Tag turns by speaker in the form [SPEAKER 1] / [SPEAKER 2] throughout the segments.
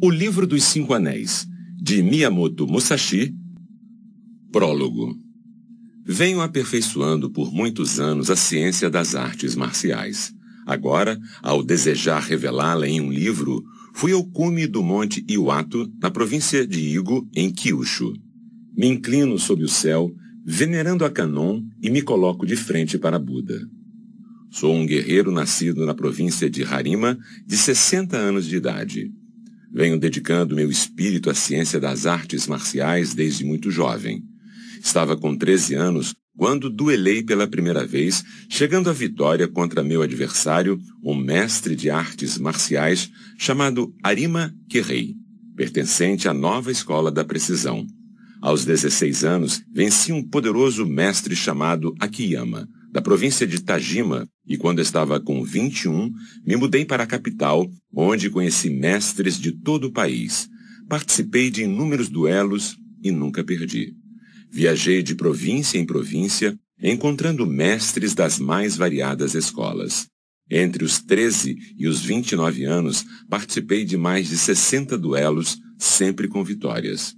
[SPEAKER 1] O Livro dos Cinco Anéis, de Miyamoto Musashi, Prólogo Venho aperfeiçoando por muitos anos a ciência das artes marciais. Agora, ao desejar revelá-la em um livro, fui ao cume do Monte Iwato, na província de Igo, em Kyushu. Me inclino sob o céu, venerando a Canon e me coloco de frente para Buda. Sou um guerreiro nascido na província de Harima, de 60 anos de idade. Venho dedicando meu espírito à ciência das artes marciais desde muito jovem. Estava com 13 anos quando duelei pela primeira vez, chegando à vitória contra meu adversário, um mestre de artes marciais chamado Arima Kerrei, pertencente à nova escola da precisão. Aos 16 anos, venci um poderoso mestre chamado Akiyama da província de Tajima e quando estava com 21, me mudei para a capital, onde conheci mestres de todo o país. Participei de inúmeros duelos e nunca perdi. Viajei de província em província, encontrando mestres das mais variadas escolas. Entre os 13 e os 29 anos, participei de mais de 60 duelos, sempre com vitórias.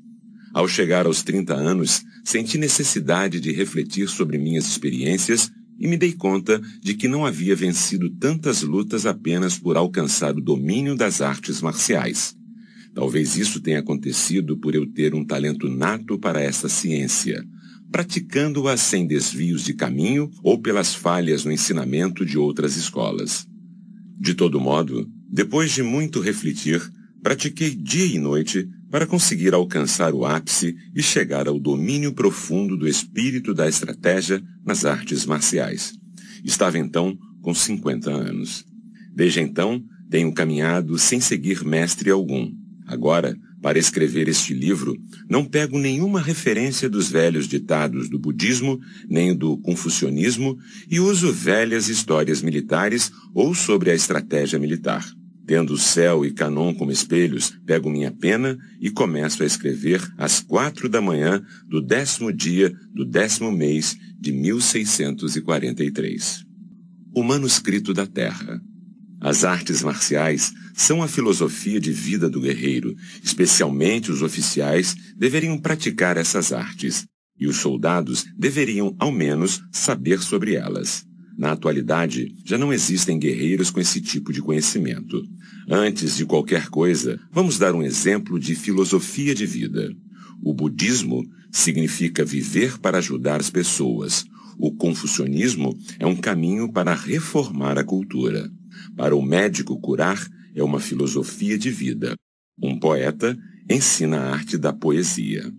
[SPEAKER 1] Ao chegar aos 30 anos, senti necessidade de refletir sobre minhas experiências e me dei conta de que não havia vencido tantas lutas apenas por alcançar o domínio das artes marciais. Talvez isso tenha acontecido por eu ter um talento nato para essa ciência, praticando-a sem desvios de caminho ou pelas falhas no ensinamento de outras escolas. De todo modo, depois de muito refletir, pratiquei dia e noite para conseguir alcançar o ápice e chegar ao domínio profundo do espírito da estratégia nas artes marciais. Estava então com 50 anos. Desde então, tenho caminhado sem seguir mestre algum. Agora, para escrever este livro, não pego nenhuma referência dos velhos ditados do budismo nem do confucionismo e uso velhas histórias militares ou sobre a estratégia militar. Tendo céu e Canon como espelhos, pego minha pena e começo a escrever às quatro da manhã do décimo dia do décimo mês de 1643. O manuscrito da terra. As artes marciais são a filosofia de vida do guerreiro. Especialmente os oficiais deveriam praticar essas artes, e os soldados deveriam, ao menos, saber sobre elas. Na atualidade, já não existem guerreiros com esse tipo de conhecimento. Antes de qualquer coisa, vamos dar um exemplo de filosofia de vida. O budismo significa viver para ajudar as pessoas. O confucionismo é um caminho para reformar a cultura. Para o médico curar é uma filosofia de vida. Um poeta ensina a arte da poesia.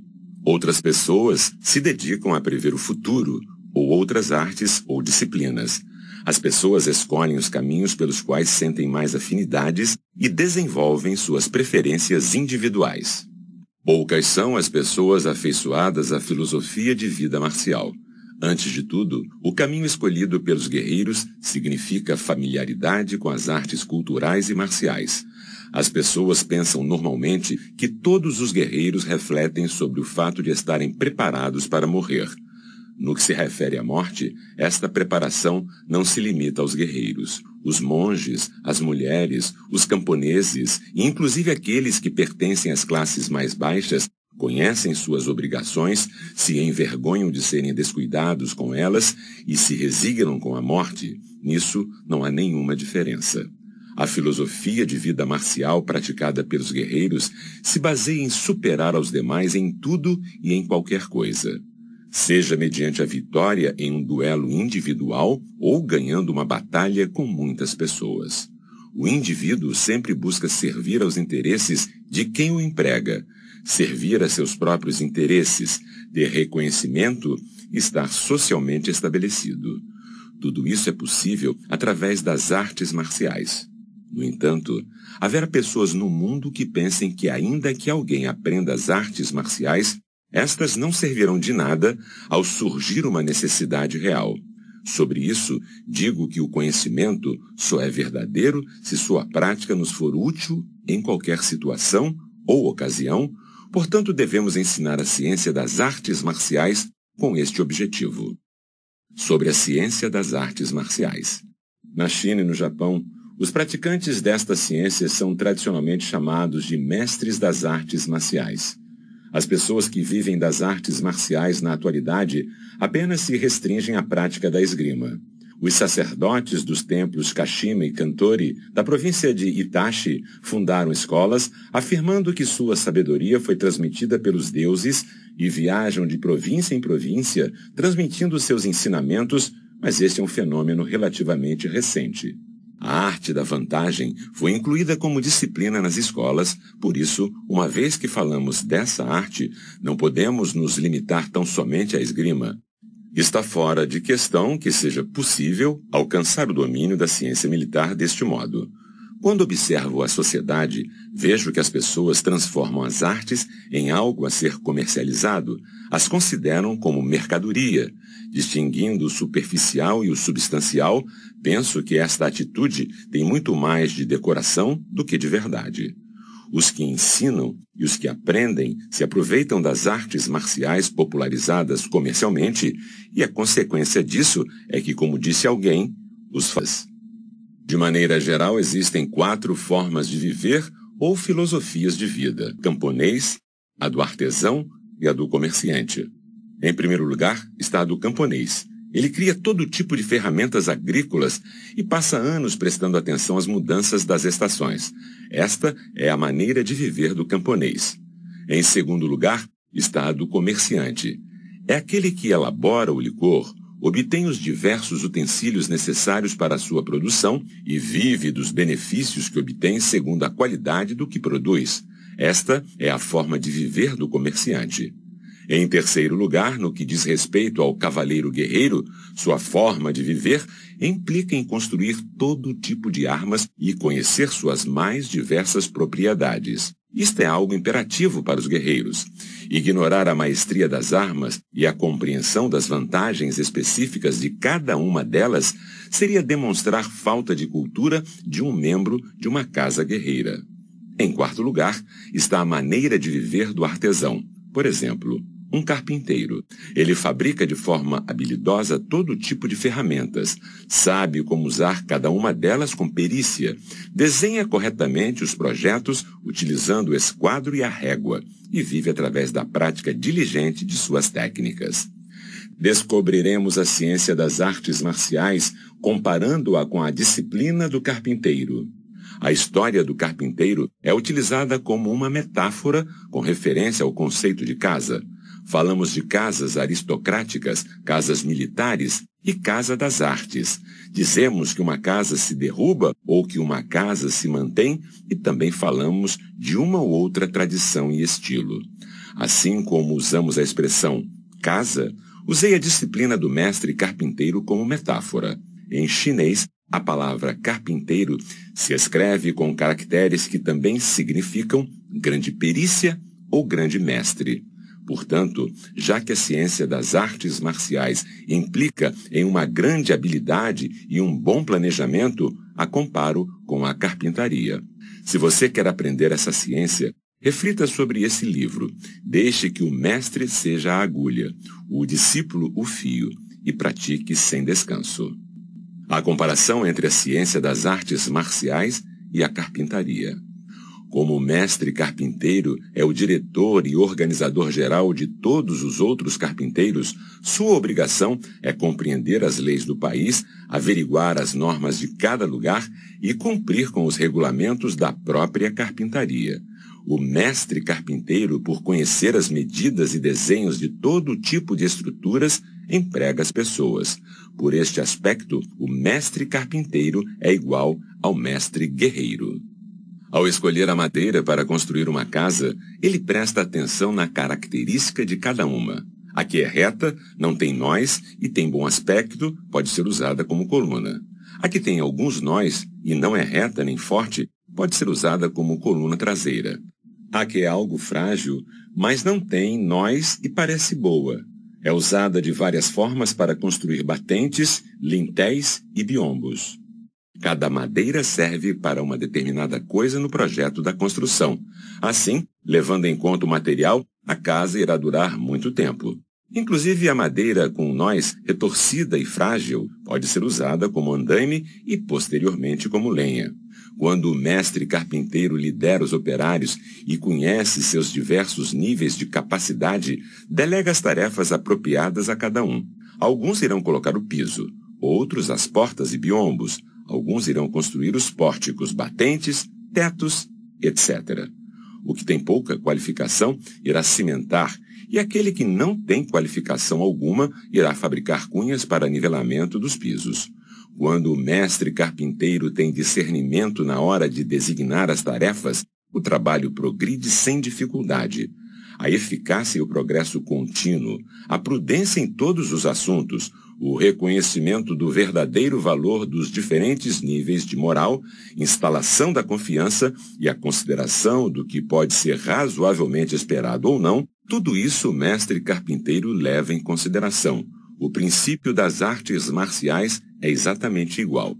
[SPEAKER 1] Outras pessoas se dedicam a prever o futuro, ou outras artes ou disciplinas. As pessoas escolhem os caminhos pelos quais sentem mais afinidades e desenvolvem suas preferências individuais. Poucas são as pessoas afeiçoadas à filosofia de vida marcial. Antes de tudo, o caminho escolhido pelos guerreiros significa familiaridade com as artes culturais e marciais. As pessoas pensam normalmente que todos os guerreiros refletem sobre o fato de estarem preparados para morrer. No que se refere à morte, esta preparação não se limita aos guerreiros. Os monges, as mulheres, os camponeses, e inclusive aqueles que pertencem às classes mais baixas, conhecem suas obrigações, se envergonham de serem descuidados com elas e se resignam com a morte. Nisso não há nenhuma diferença. A filosofia de vida marcial praticada pelos guerreiros se baseia em superar aos demais em tudo e em qualquer coisa seja mediante a vitória em um duelo individual ou ganhando uma batalha com muitas pessoas. O indivíduo sempre busca servir aos interesses de quem o emprega, servir a seus próprios interesses, ter reconhecimento, estar socialmente estabelecido. Tudo isso é possível através das artes marciais. No entanto, haverá pessoas no mundo que pensem que ainda que alguém aprenda as artes marciais, estas não servirão de nada ao surgir uma necessidade real. Sobre isso, digo que o conhecimento só é verdadeiro se sua prática nos for útil em qualquer situação ou ocasião, portanto, devemos ensinar a ciência das artes marciais com este objetivo. Sobre a ciência das artes marciais. Na China e no Japão, os praticantes desta ciência são tradicionalmente chamados de mestres das artes marciais. As pessoas que vivem das artes marciais na atualidade apenas se restringem à prática da esgrima. Os sacerdotes dos templos Kashima e Kantori, da província de Itachi, fundaram escolas, afirmando que sua sabedoria foi transmitida pelos deuses e viajam de província em província, transmitindo seus ensinamentos, mas este é um fenômeno relativamente recente. A arte da vantagem foi incluída como disciplina nas escolas, por isso, uma vez que falamos dessa arte, não podemos nos limitar tão somente à esgrima. Está fora de questão que seja possível alcançar o domínio da ciência militar deste modo. Quando observo a sociedade, vejo que as pessoas transformam as artes em algo a ser comercializado, as consideram como mercadoria. Distinguindo o superficial e o substancial, penso que esta atitude tem muito mais de decoração do que de verdade. Os que ensinam e os que aprendem se aproveitam das artes marciais popularizadas comercialmente, e a consequência disso é que, como disse alguém, os faz. De maneira geral, existem quatro formas de viver ou filosofias de vida: camponês, a do artesão e a do comerciante. Em primeiro lugar está a do camponês. Ele cria todo tipo de ferramentas agrícolas e passa anos prestando atenção às mudanças das estações. Esta é a maneira de viver do camponês. Em segundo lugar está a do comerciante. É aquele que elabora o licor, obtém os diversos utensílios necessários para a sua produção e vive dos benefícios que obtém segundo a qualidade do que produz. Esta é a forma de viver do comerciante. Em terceiro lugar, no que diz respeito ao cavaleiro guerreiro, sua forma de viver implica em construir todo tipo de armas e conhecer suas mais diversas propriedades. Isto é algo imperativo para os guerreiros. Ignorar a maestria das armas e a compreensão das vantagens específicas de cada uma delas seria demonstrar falta de cultura de um membro de uma casa guerreira. Em quarto lugar, está a maneira de viver do artesão. Por exemplo, um carpinteiro. Ele fabrica de forma habilidosa todo tipo de ferramentas, sabe como usar cada uma delas com perícia, desenha corretamente os projetos utilizando o esquadro e a régua e vive através da prática diligente de suas técnicas. Descobriremos a ciência das artes marciais comparando-a com a disciplina do carpinteiro. A história do carpinteiro é utilizada como uma metáfora com referência ao conceito de casa, Falamos de casas aristocráticas, casas militares e casa das artes. Dizemos que uma casa se derruba ou que uma casa se mantém e também falamos de uma ou outra tradição e estilo. Assim como usamos a expressão casa, usei a disciplina do mestre carpinteiro como metáfora. Em chinês, a palavra carpinteiro se escreve com caracteres que também significam grande perícia ou grande mestre. Portanto, já que a ciência das artes marciais implica em uma grande habilidade e um bom planejamento, a comparo com a carpintaria. Se você quer aprender essa ciência, reflita sobre esse livro. Deixe que o mestre seja a agulha, o discípulo o fio, e pratique sem descanso. A comparação entre a ciência das artes marciais e a carpintaria. Como o mestre carpinteiro é o diretor e organizador geral de todos os outros carpinteiros, sua obrigação é compreender as leis do país, averiguar as normas de cada lugar e cumprir com os regulamentos da própria carpintaria. O mestre carpinteiro, por conhecer as medidas e desenhos de todo tipo de estruturas, emprega as pessoas. Por este aspecto, o mestre carpinteiro é igual ao mestre guerreiro. Ao escolher a madeira para construir uma casa, ele presta atenção na característica de cada uma. A que é reta, não tem nós e tem bom aspecto, pode ser usada como coluna. A que tem alguns nós e não é reta nem forte, pode ser usada como coluna traseira. A que é algo frágil, mas não tem nós e parece boa. É usada de várias formas para construir batentes, lintéis e biombos. Cada madeira serve para uma determinada coisa no projeto da construção. Assim, levando em conta o material, a casa irá durar muito tempo. Inclusive, a madeira com nós retorcida e frágil pode ser usada como andaime e posteriormente como lenha. Quando o mestre carpinteiro lidera os operários e conhece seus diversos níveis de capacidade, delega as tarefas apropriadas a cada um. Alguns irão colocar o piso, outros as portas e biombos, Alguns irão construir os pórticos, batentes, tetos, etc. O que tem pouca qualificação irá cimentar, e aquele que não tem qualificação alguma irá fabricar cunhas para nivelamento dos pisos. Quando o mestre carpinteiro tem discernimento na hora de designar as tarefas, o trabalho progride sem dificuldade. A eficácia e o progresso contínuo, a prudência em todos os assuntos, o reconhecimento do verdadeiro valor dos diferentes níveis de moral, instalação da confiança e a consideração do que pode ser razoavelmente esperado ou não, tudo isso o mestre carpinteiro leva em consideração. O princípio das artes marciais é exatamente igual.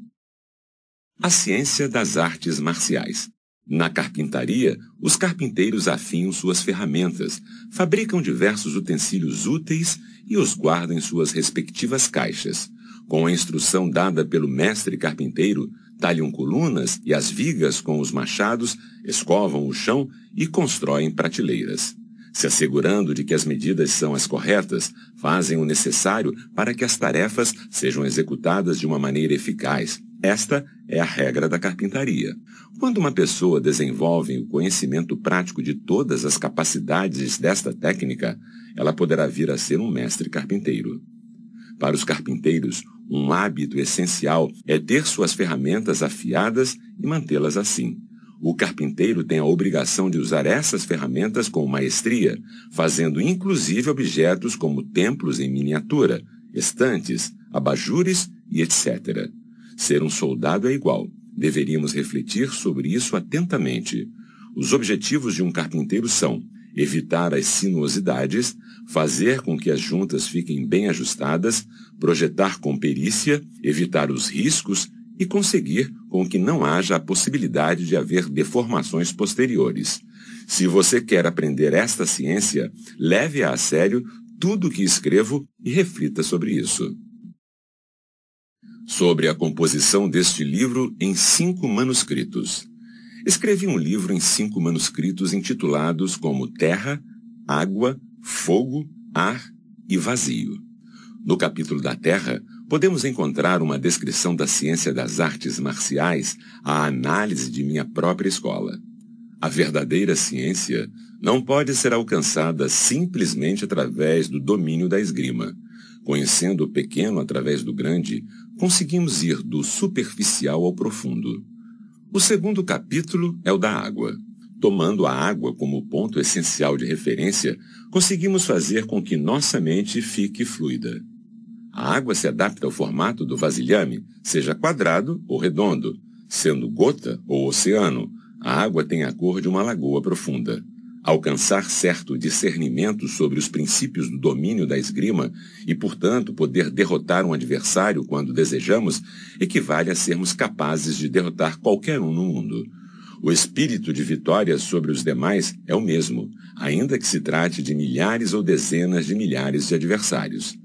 [SPEAKER 1] A ciência das artes marciais. Na carpintaria, os carpinteiros afiam suas ferramentas, fabricam diversos utensílios úteis e os guarda em suas respectivas caixas. Com a instrução dada pelo mestre carpinteiro, talham colunas e as vigas com os machados, escovam o chão e constroem prateleiras. Se assegurando de que as medidas são as corretas, fazem o necessário para que as tarefas sejam executadas de uma maneira eficaz, esta é a regra da carpintaria. Quando uma pessoa desenvolve o conhecimento prático de todas as capacidades desta técnica, ela poderá vir a ser um mestre carpinteiro. Para os carpinteiros, um hábito essencial é ter suas ferramentas afiadas e mantê-las assim. O carpinteiro tem a obrigação de usar essas ferramentas com maestria, fazendo inclusive objetos como templos em miniatura, estantes, abajures e etc. Ser um soldado é igual. Deveríamos refletir sobre isso atentamente. Os objetivos de um carpinteiro são evitar as sinuosidades, fazer com que as juntas fiquem bem ajustadas, projetar com perícia, evitar os riscos e conseguir com que não haja a possibilidade de haver deformações posteriores. Se você quer aprender esta ciência, leve-a sério tudo o que escrevo e reflita sobre isso sobre a composição deste livro em cinco manuscritos. Escrevi um livro em cinco manuscritos intitulados como Terra, Água, Fogo, Ar e Vazio. No capítulo da Terra, podemos encontrar uma descrição da ciência das artes marciais à análise de minha própria escola. A verdadeira ciência não pode ser alcançada simplesmente através do domínio da esgrima. Conhecendo o pequeno através do grande, conseguimos ir do superficial ao profundo. O segundo capítulo é o da água. Tomando a água como ponto essencial de referência, conseguimos fazer com que nossa mente fique fluida. A água se adapta ao formato do vasilhame, seja quadrado ou redondo. Sendo gota ou oceano, a água tem a cor de uma lagoa profunda alcançar certo discernimento sobre os princípios do domínio da esgrima e, portanto, poder derrotar um adversário quando desejamos, equivale a sermos capazes de derrotar qualquer um no mundo. O espírito de vitória sobre os demais é o mesmo, ainda que se trate de milhares ou dezenas de milhares de adversários.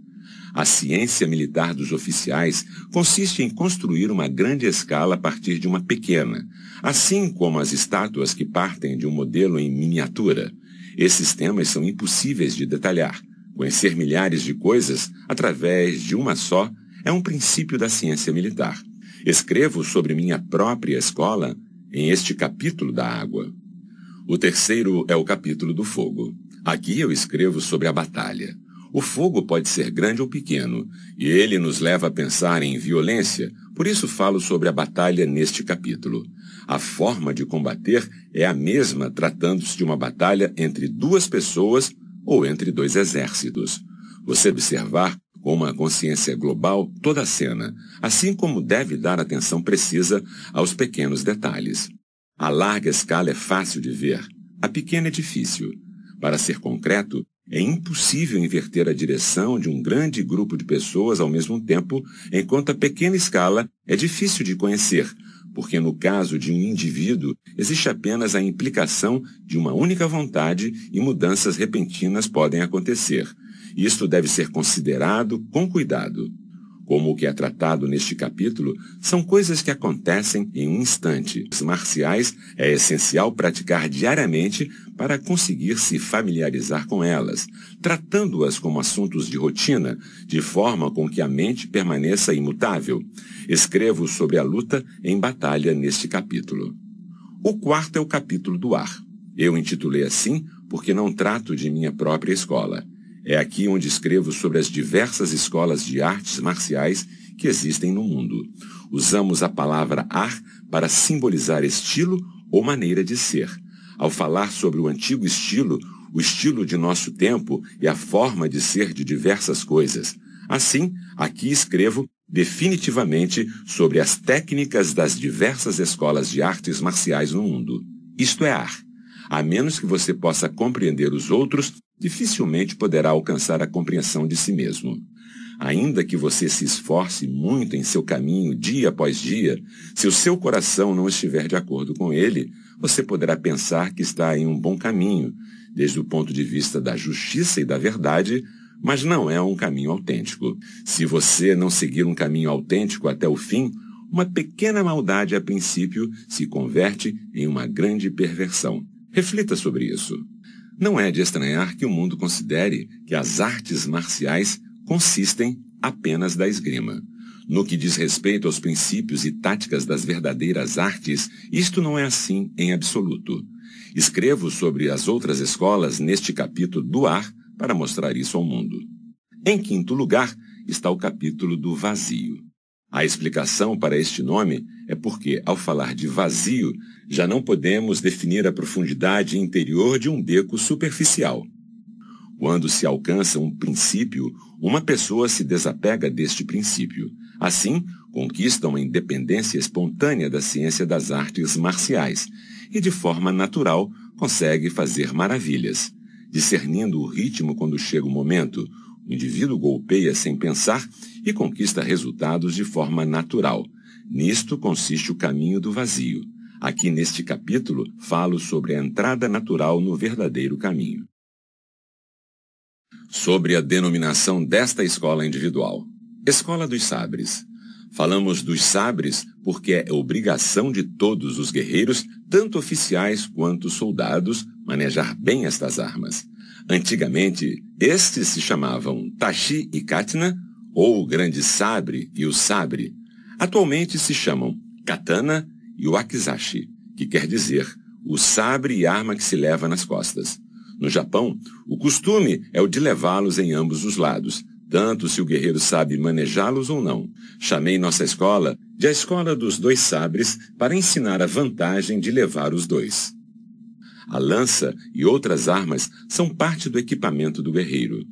[SPEAKER 1] A ciência militar dos oficiais consiste em construir uma grande escala a partir de uma pequena, assim como as estátuas que partem de um modelo em miniatura. Esses temas são impossíveis de detalhar. Conhecer milhares de coisas através de uma só é um princípio da ciência militar. Escrevo sobre minha própria escola em este capítulo da água. O terceiro é o capítulo do fogo. Aqui eu escrevo sobre a batalha. O fogo pode ser grande ou pequeno, e ele nos leva a pensar em violência, por isso falo sobre a batalha neste capítulo. A forma de combater é a mesma tratando-se de uma batalha entre duas pessoas ou entre dois exércitos. Você observar com uma consciência global toda a cena, assim como deve dar atenção precisa aos pequenos detalhes. A larga escala é fácil de ver, a pequena é difícil. Para ser concreto, é impossível inverter a direção de um grande grupo de pessoas ao mesmo tempo, enquanto a pequena escala é difícil de conhecer, porque no caso de um indivíduo existe apenas a implicação de uma única vontade e mudanças repentinas podem acontecer. Isto deve ser considerado com cuidado como o que é tratado neste capítulo, são coisas que acontecem em um instante. Os marciais é essencial praticar diariamente para conseguir se familiarizar com elas, tratando-as como assuntos de rotina, de forma com que a mente permaneça imutável. Escrevo sobre a luta em batalha neste capítulo. O quarto é o capítulo do ar. Eu intitulei assim porque não trato de minha própria escola. É aqui onde escrevo sobre as diversas escolas de artes marciais que existem no mundo. Usamos a palavra ar para simbolizar estilo ou maneira de ser. Ao falar sobre o antigo estilo, o estilo de nosso tempo e a forma de ser de diversas coisas. Assim, aqui escrevo definitivamente sobre as técnicas das diversas escolas de artes marciais no mundo. Isto é ar. A menos que você possa compreender os outros dificilmente poderá alcançar a compreensão de si mesmo. Ainda que você se esforce muito em seu caminho dia após dia, se o seu coração não estiver de acordo com ele, você poderá pensar que está em um bom caminho, desde o ponto de vista da justiça e da verdade, mas não é um caminho autêntico. Se você não seguir um caminho autêntico até o fim, uma pequena maldade a princípio se converte em uma grande perversão. Reflita sobre isso. Não é de estranhar que o mundo considere que as artes marciais consistem apenas da esgrima. No que diz respeito aos princípios e táticas das verdadeiras artes, isto não é assim em absoluto. Escrevo sobre as outras escolas neste capítulo do ar para mostrar isso ao mundo. Em quinto lugar está o capítulo do vazio. A explicação para este nome é porque, ao falar de vazio, já não podemos definir a profundidade interior de um beco superficial. Quando se alcança um princípio, uma pessoa se desapega deste princípio. Assim, conquista uma independência espontânea da ciência das artes marciais e, de forma natural, consegue fazer maravilhas, discernindo o ritmo quando chega o momento, o indivíduo golpeia sem pensar e conquista resultados de forma natural. Nisto consiste o caminho do vazio. Aqui neste capítulo falo sobre a entrada natural no verdadeiro caminho. Sobre a denominação desta escola individual. Escola dos Sabres. Falamos dos sabres porque é obrigação de todos os guerreiros, tanto oficiais quanto soldados, manejar bem estas armas. Antigamente, estes se chamavam Tachi e Katna, ou o Grande Sabre e o Sabre. Atualmente se chamam Katana e o Akizashi, que quer dizer o sabre e arma que se leva nas costas. No Japão, o costume é o de levá-los em ambos os lados, tanto se o guerreiro sabe manejá-los ou não. Chamei nossa escola de a escola dos dois sabres para ensinar a vantagem de levar os dois. A lança e outras armas são parte do equipamento do guerreiro.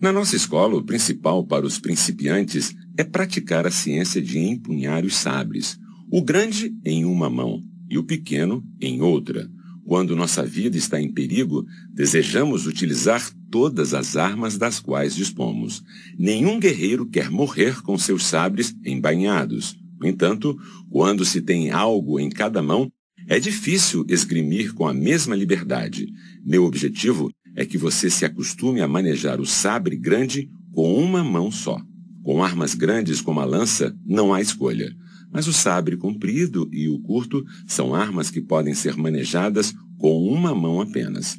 [SPEAKER 1] Na nossa escola, o principal para os principiantes é praticar a ciência de empunhar os sabres, o grande em uma mão e o pequeno em outra. Quando nossa vida está em perigo, desejamos utilizar todas as armas das quais dispomos. Nenhum guerreiro quer morrer com seus sabres embainhados. No entanto, quando se tem algo em cada mão, é difícil esgrimir com a mesma liberdade. Meu objetivo é que você se acostume a manejar o sabre grande com uma mão só. Com armas grandes como a lança, não há escolha. Mas o sabre comprido e o curto são armas que podem ser manejadas com uma mão apenas.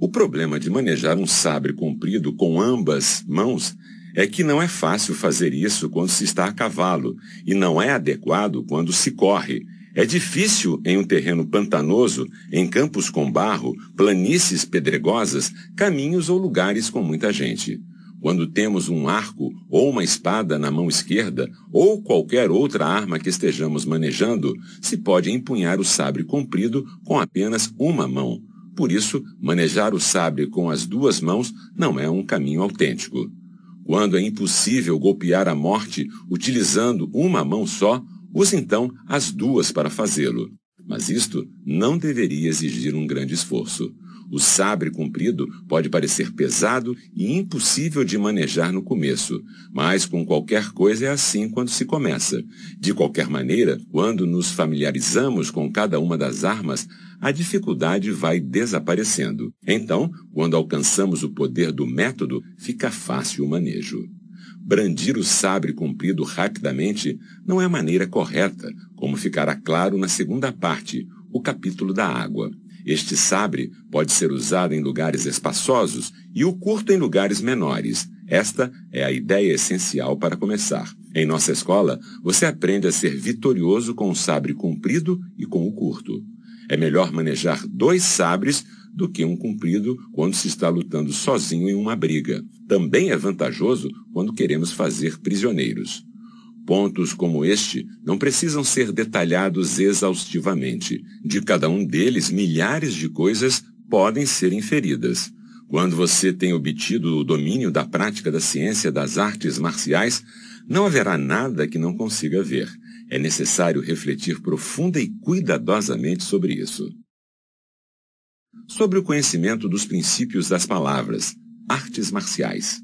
[SPEAKER 1] O problema de manejar um sabre comprido com ambas mãos é que não é fácil fazer isso quando se está a cavalo e não é adequado quando se corre, é difícil, em um terreno pantanoso, em campos com barro, planícies pedregosas, caminhos ou lugares com muita gente. Quando temos um arco ou uma espada na mão esquerda, ou qualquer outra arma que estejamos manejando, se pode empunhar o sabre comprido com apenas uma mão. Por isso, manejar o sabre com as duas mãos não é um caminho autêntico. Quando é impossível golpear a morte utilizando uma mão só, Use então as duas para fazê-lo, mas isto não deveria exigir um grande esforço. O sabre comprido pode parecer pesado e impossível de manejar no começo, mas com qualquer coisa é assim quando se começa. De qualquer maneira, quando nos familiarizamos com cada uma das armas, a dificuldade vai desaparecendo. Então, quando alcançamos o poder do método, fica fácil o manejo. Brandir o sabre comprido rapidamente não é a maneira correta, como ficará claro na segunda parte, o capítulo da água. Este sabre pode ser usado em lugares espaçosos e o curto em lugares menores. Esta é a ideia essencial para começar. Em nossa escola, você aprende a ser vitorioso com o sabre comprido e com o curto. É melhor manejar dois sabres do que um cumprido quando se está lutando sozinho em uma briga. Também é vantajoso quando queremos fazer prisioneiros. Pontos como este não precisam ser detalhados exaustivamente. De cada um deles, milhares de coisas podem ser inferidas. Quando você tem obtido o domínio da prática da ciência das artes marciais, não haverá nada que não consiga ver. É necessário refletir profunda e cuidadosamente sobre isso sobre o conhecimento dos princípios das palavras, artes marciais.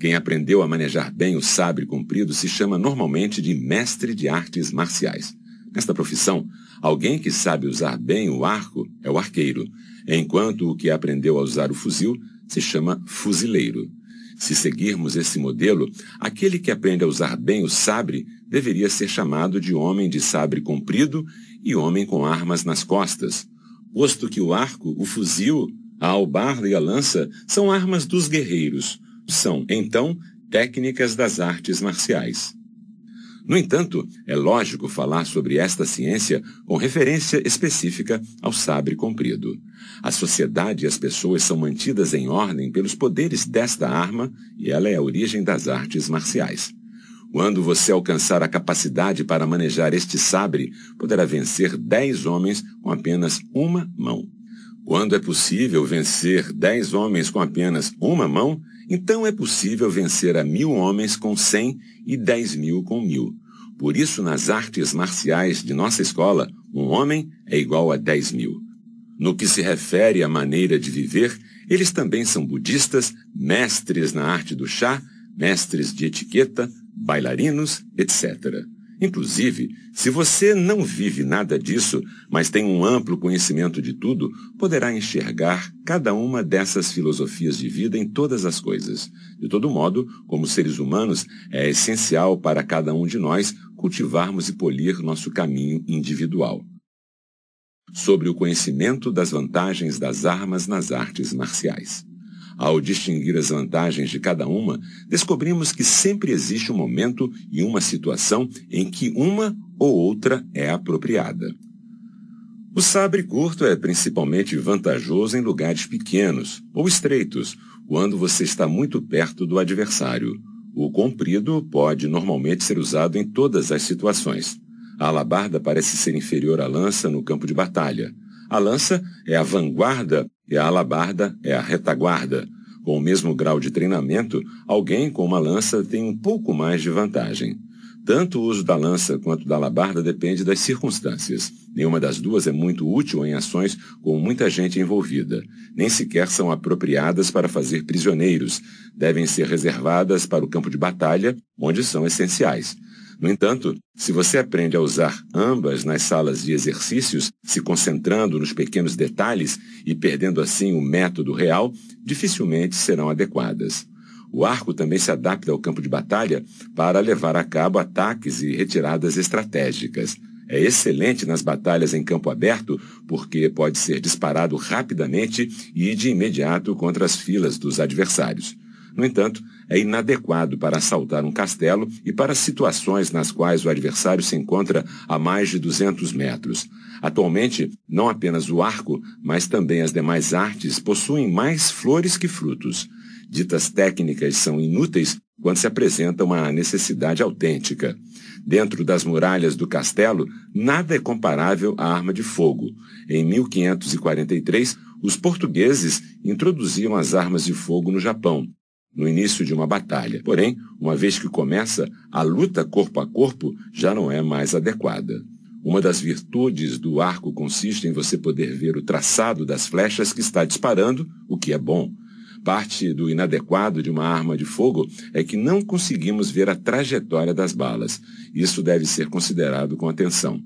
[SPEAKER 1] Quem aprendeu a manejar bem o sabre comprido se chama normalmente de mestre de artes marciais. Nesta profissão, alguém que sabe usar bem o arco é o arqueiro, enquanto o que aprendeu a usar o fuzil se chama fuzileiro. Se seguirmos esse modelo, aquele que aprende a usar bem o sabre deveria ser chamado de homem de sabre comprido e homem com armas nas costas, posto que o arco, o fuzil, a albarda e a lança são armas dos guerreiros, são, então, técnicas das artes marciais. No entanto, é lógico falar sobre esta ciência com referência específica ao sabre comprido. A sociedade e as pessoas são mantidas em ordem pelos poderes desta arma e ela é a origem das artes marciais. Quando você alcançar a capacidade para manejar este sabre, poderá vencer dez homens com apenas uma mão. Quando é possível vencer dez homens com apenas uma mão, então é possível vencer a mil homens com cem e dez mil com mil. Por isso, nas artes marciais de nossa escola, um homem é igual a dez mil. No que se refere à maneira de viver, eles também são budistas, mestres na arte do chá, mestres de etiqueta, bailarinos, etc. Inclusive, se você não vive nada disso, mas tem um amplo conhecimento de tudo, poderá enxergar cada uma dessas filosofias de vida em todas as coisas. De todo modo, como seres humanos, é essencial para cada um de nós cultivarmos e polir nosso caminho individual. Sobre o conhecimento das vantagens das armas nas artes marciais. Ao distinguir as vantagens de cada uma, descobrimos que sempre existe um momento e uma situação em que uma ou outra é apropriada. O sabre curto é principalmente vantajoso em lugares pequenos ou estreitos, quando você está muito perto do adversário. O comprido pode normalmente ser usado em todas as situações. A alabarda parece ser inferior à lança no campo de batalha. A lança é a vanguarda e a alabarda é a retaguarda. Com o mesmo grau de treinamento, alguém com uma lança tem um pouco mais de vantagem. Tanto o uso da lança quanto da alabarda depende das circunstâncias. Nenhuma das duas é muito útil em ações com muita gente envolvida. Nem sequer são apropriadas para fazer prisioneiros. Devem ser reservadas para o campo de batalha, onde são essenciais. No entanto, se você aprende a usar ambas nas salas de exercícios, se concentrando nos pequenos detalhes e perdendo assim o método real, dificilmente serão adequadas. O arco também se adapta ao campo de batalha para levar a cabo ataques e retiradas estratégicas. É excelente nas batalhas em campo aberto porque pode ser disparado rapidamente e de imediato contra as filas dos adversários. No entanto, é inadequado para assaltar um castelo e para situações nas quais o adversário se encontra a mais de 200 metros. Atualmente, não apenas o arco, mas também as demais artes possuem mais flores que frutos. Ditas técnicas são inúteis quando se apresenta uma necessidade autêntica. Dentro das muralhas do castelo, nada é comparável à arma de fogo. Em 1543, os portugueses introduziam as armas de fogo no Japão, no início de uma batalha. Porém, uma vez que começa, a luta corpo a corpo já não é mais adequada. Uma das virtudes do arco consiste em você poder ver o traçado das flechas que está disparando, o que é bom. Parte do inadequado de uma arma de fogo é que não conseguimos ver a trajetória das balas. Isso deve ser considerado com atenção.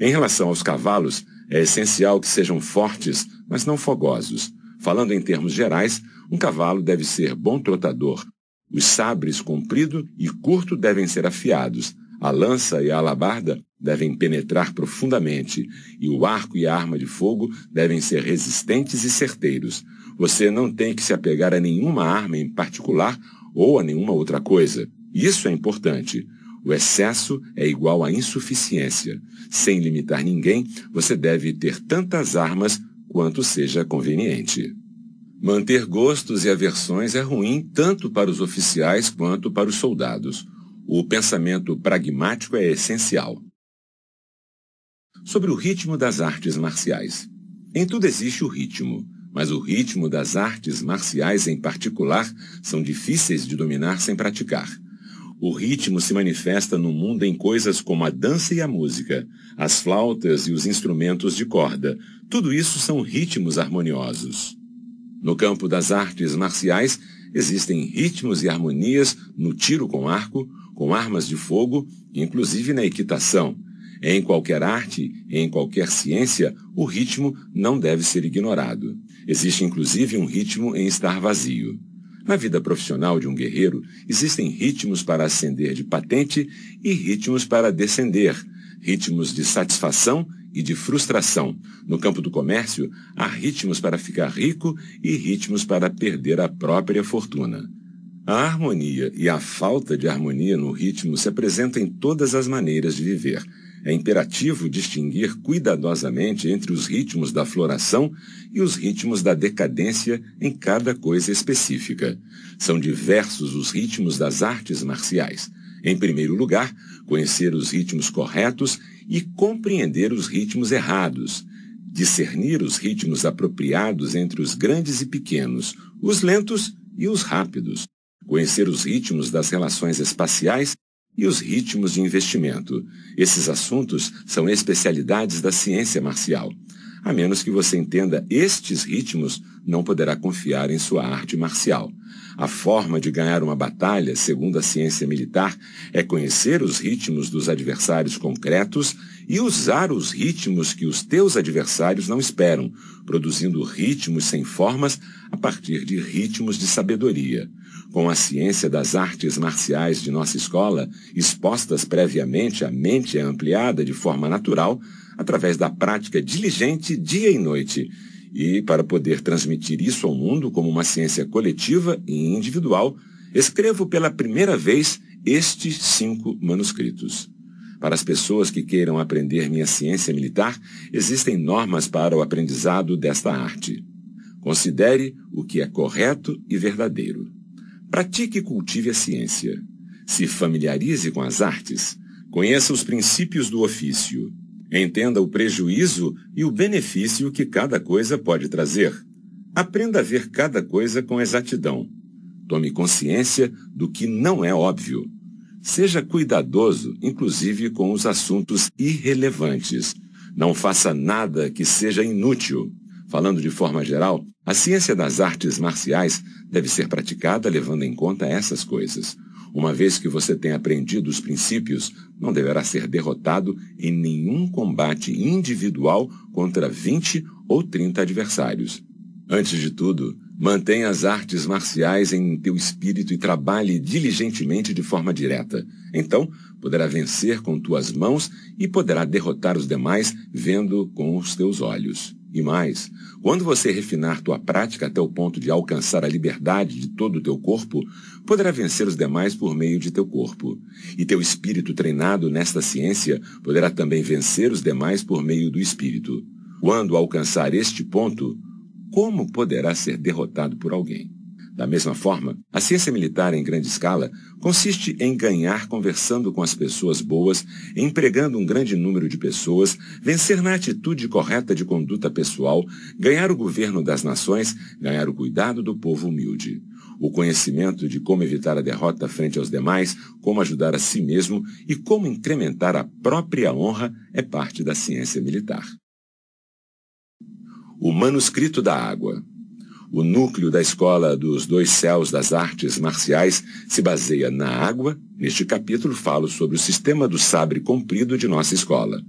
[SPEAKER 1] Em relação aos cavalos, é essencial que sejam fortes, mas não fogosos. Falando em termos gerais, um cavalo deve ser bom trotador. Os sabres comprido e curto devem ser afiados. A lança e a alabarda devem penetrar profundamente, e o arco e a arma de fogo devem ser resistentes e certeiros. Você não tem que se apegar a nenhuma arma em particular ou a nenhuma outra coisa. Isso é importante. O excesso é igual à insuficiência. Sem limitar ninguém, você deve ter tantas armas quanto seja conveniente. Manter gostos e aversões é ruim tanto para os oficiais quanto para os soldados. O pensamento pragmático é essencial. Sobre o ritmo das artes marciais. Em tudo existe o ritmo, mas o ritmo das artes marciais em particular são difíceis de dominar sem praticar. O ritmo se manifesta no mundo em coisas como a dança e a música, as flautas e os instrumentos de corda. Tudo isso são ritmos harmoniosos. No campo das artes marciais, existem ritmos e harmonias no tiro com arco, com armas de fogo, inclusive na equitação. Em qualquer arte, em qualquer ciência, o ritmo não deve ser ignorado. Existe inclusive um ritmo em estar vazio. Na vida profissional de um guerreiro, existem ritmos para ascender de patente e ritmos para descender, ritmos de satisfação e de frustração. No campo do comércio, há ritmos para ficar rico e ritmos para perder a própria fortuna. A harmonia e a falta de harmonia no ritmo se apresentam em todas as maneiras de viver. É imperativo distinguir cuidadosamente entre os ritmos da floração e os ritmos da decadência em cada coisa específica. São diversos os ritmos das artes marciais. Em primeiro lugar, conhecer os ritmos corretos e compreender os ritmos errados, discernir os ritmos apropriados entre os grandes e pequenos, os lentos e os rápidos, conhecer os ritmos das relações espaciais e os ritmos de investimento. Esses assuntos são especialidades da ciência marcial. A menos que você entenda estes ritmos, não poderá confiar em sua arte marcial. A forma de ganhar uma batalha, segundo a ciência militar, é conhecer os ritmos dos adversários concretos e usar os ritmos que os teus adversários não esperam, produzindo ritmos sem formas a partir de ritmos de sabedoria. Com a ciência das artes marciais de nossa escola, expostas previamente à mente ampliada de forma natural, através da prática diligente dia e noite. E, para poder transmitir isso ao mundo como uma ciência coletiva e individual, escrevo pela primeira vez estes cinco manuscritos. Para as pessoas que queiram aprender minha ciência militar, existem normas para o aprendizado desta arte. Considere o que é correto e verdadeiro. Pratique e cultive a ciência. Se familiarize com as artes. Conheça os princípios do ofício. Entenda o prejuízo e o benefício que cada coisa pode trazer. Aprenda a ver cada coisa com exatidão. Tome consciência do que não é óbvio. Seja cuidadoso, inclusive com os assuntos irrelevantes. Não faça nada que seja inútil. Falando de forma geral, a ciência das artes marciais deve ser praticada levando em conta essas coisas. Uma vez que você tem aprendido os princípios, não deverá ser derrotado em nenhum combate individual contra 20 ou 30 adversários. Antes de tudo, mantenha as artes marciais em teu espírito e trabalhe diligentemente de forma direta. Então, poderá vencer com tuas mãos e poderá derrotar os demais vendo com os teus olhos. E mais, quando você refinar tua prática até o ponto de alcançar a liberdade de todo o teu corpo, poderá vencer os demais por meio de teu corpo. E teu espírito treinado nesta ciência poderá também vencer os demais por meio do espírito. Quando alcançar este ponto, como poderá ser derrotado por alguém? Da mesma forma, a ciência militar em grande escala consiste em ganhar conversando com as pessoas boas, empregando um grande número de pessoas, vencer na atitude correta de conduta pessoal, ganhar o governo das nações, ganhar o cuidado do povo humilde o conhecimento de como evitar a derrota frente aos demais, como ajudar a si mesmo e como incrementar a própria honra é parte da ciência militar. O manuscrito da água. O núcleo da escola dos dois céus das artes marciais se baseia na água. Neste capítulo falo sobre o sistema do sabre comprido de nossa escola.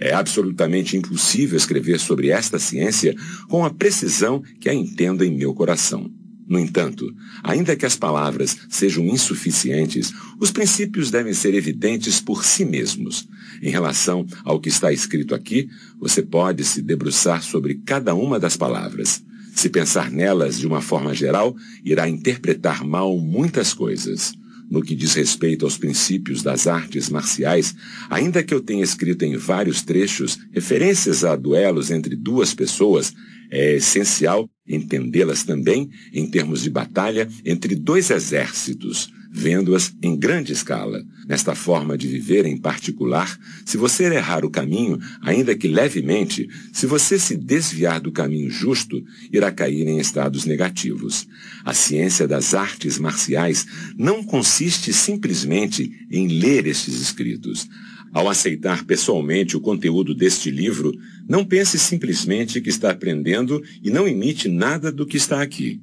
[SPEAKER 1] É absolutamente impossível escrever sobre esta ciência com a precisão que a entendo em meu coração. No entanto, ainda que as palavras sejam insuficientes, os princípios devem ser evidentes por si mesmos. Em relação ao que está escrito aqui, você pode se debruçar sobre cada uma das palavras. Se pensar nelas de uma forma geral, irá interpretar mal muitas coisas. No que diz respeito aos princípios das artes marciais, ainda que eu tenha escrito em vários trechos referências a duelos entre duas pessoas, é essencial entendê-las também em termos de batalha entre dois exércitos, vendo-as em grande escala. Nesta forma de viver em particular, se você errar o caminho, ainda que levemente, se você se desviar do caminho justo, irá cair em estados negativos. A ciência das artes marciais não consiste simplesmente em ler estes escritos. Ao aceitar pessoalmente o conteúdo deste livro, não pense simplesmente que está aprendendo e não imite nada do que está aqui.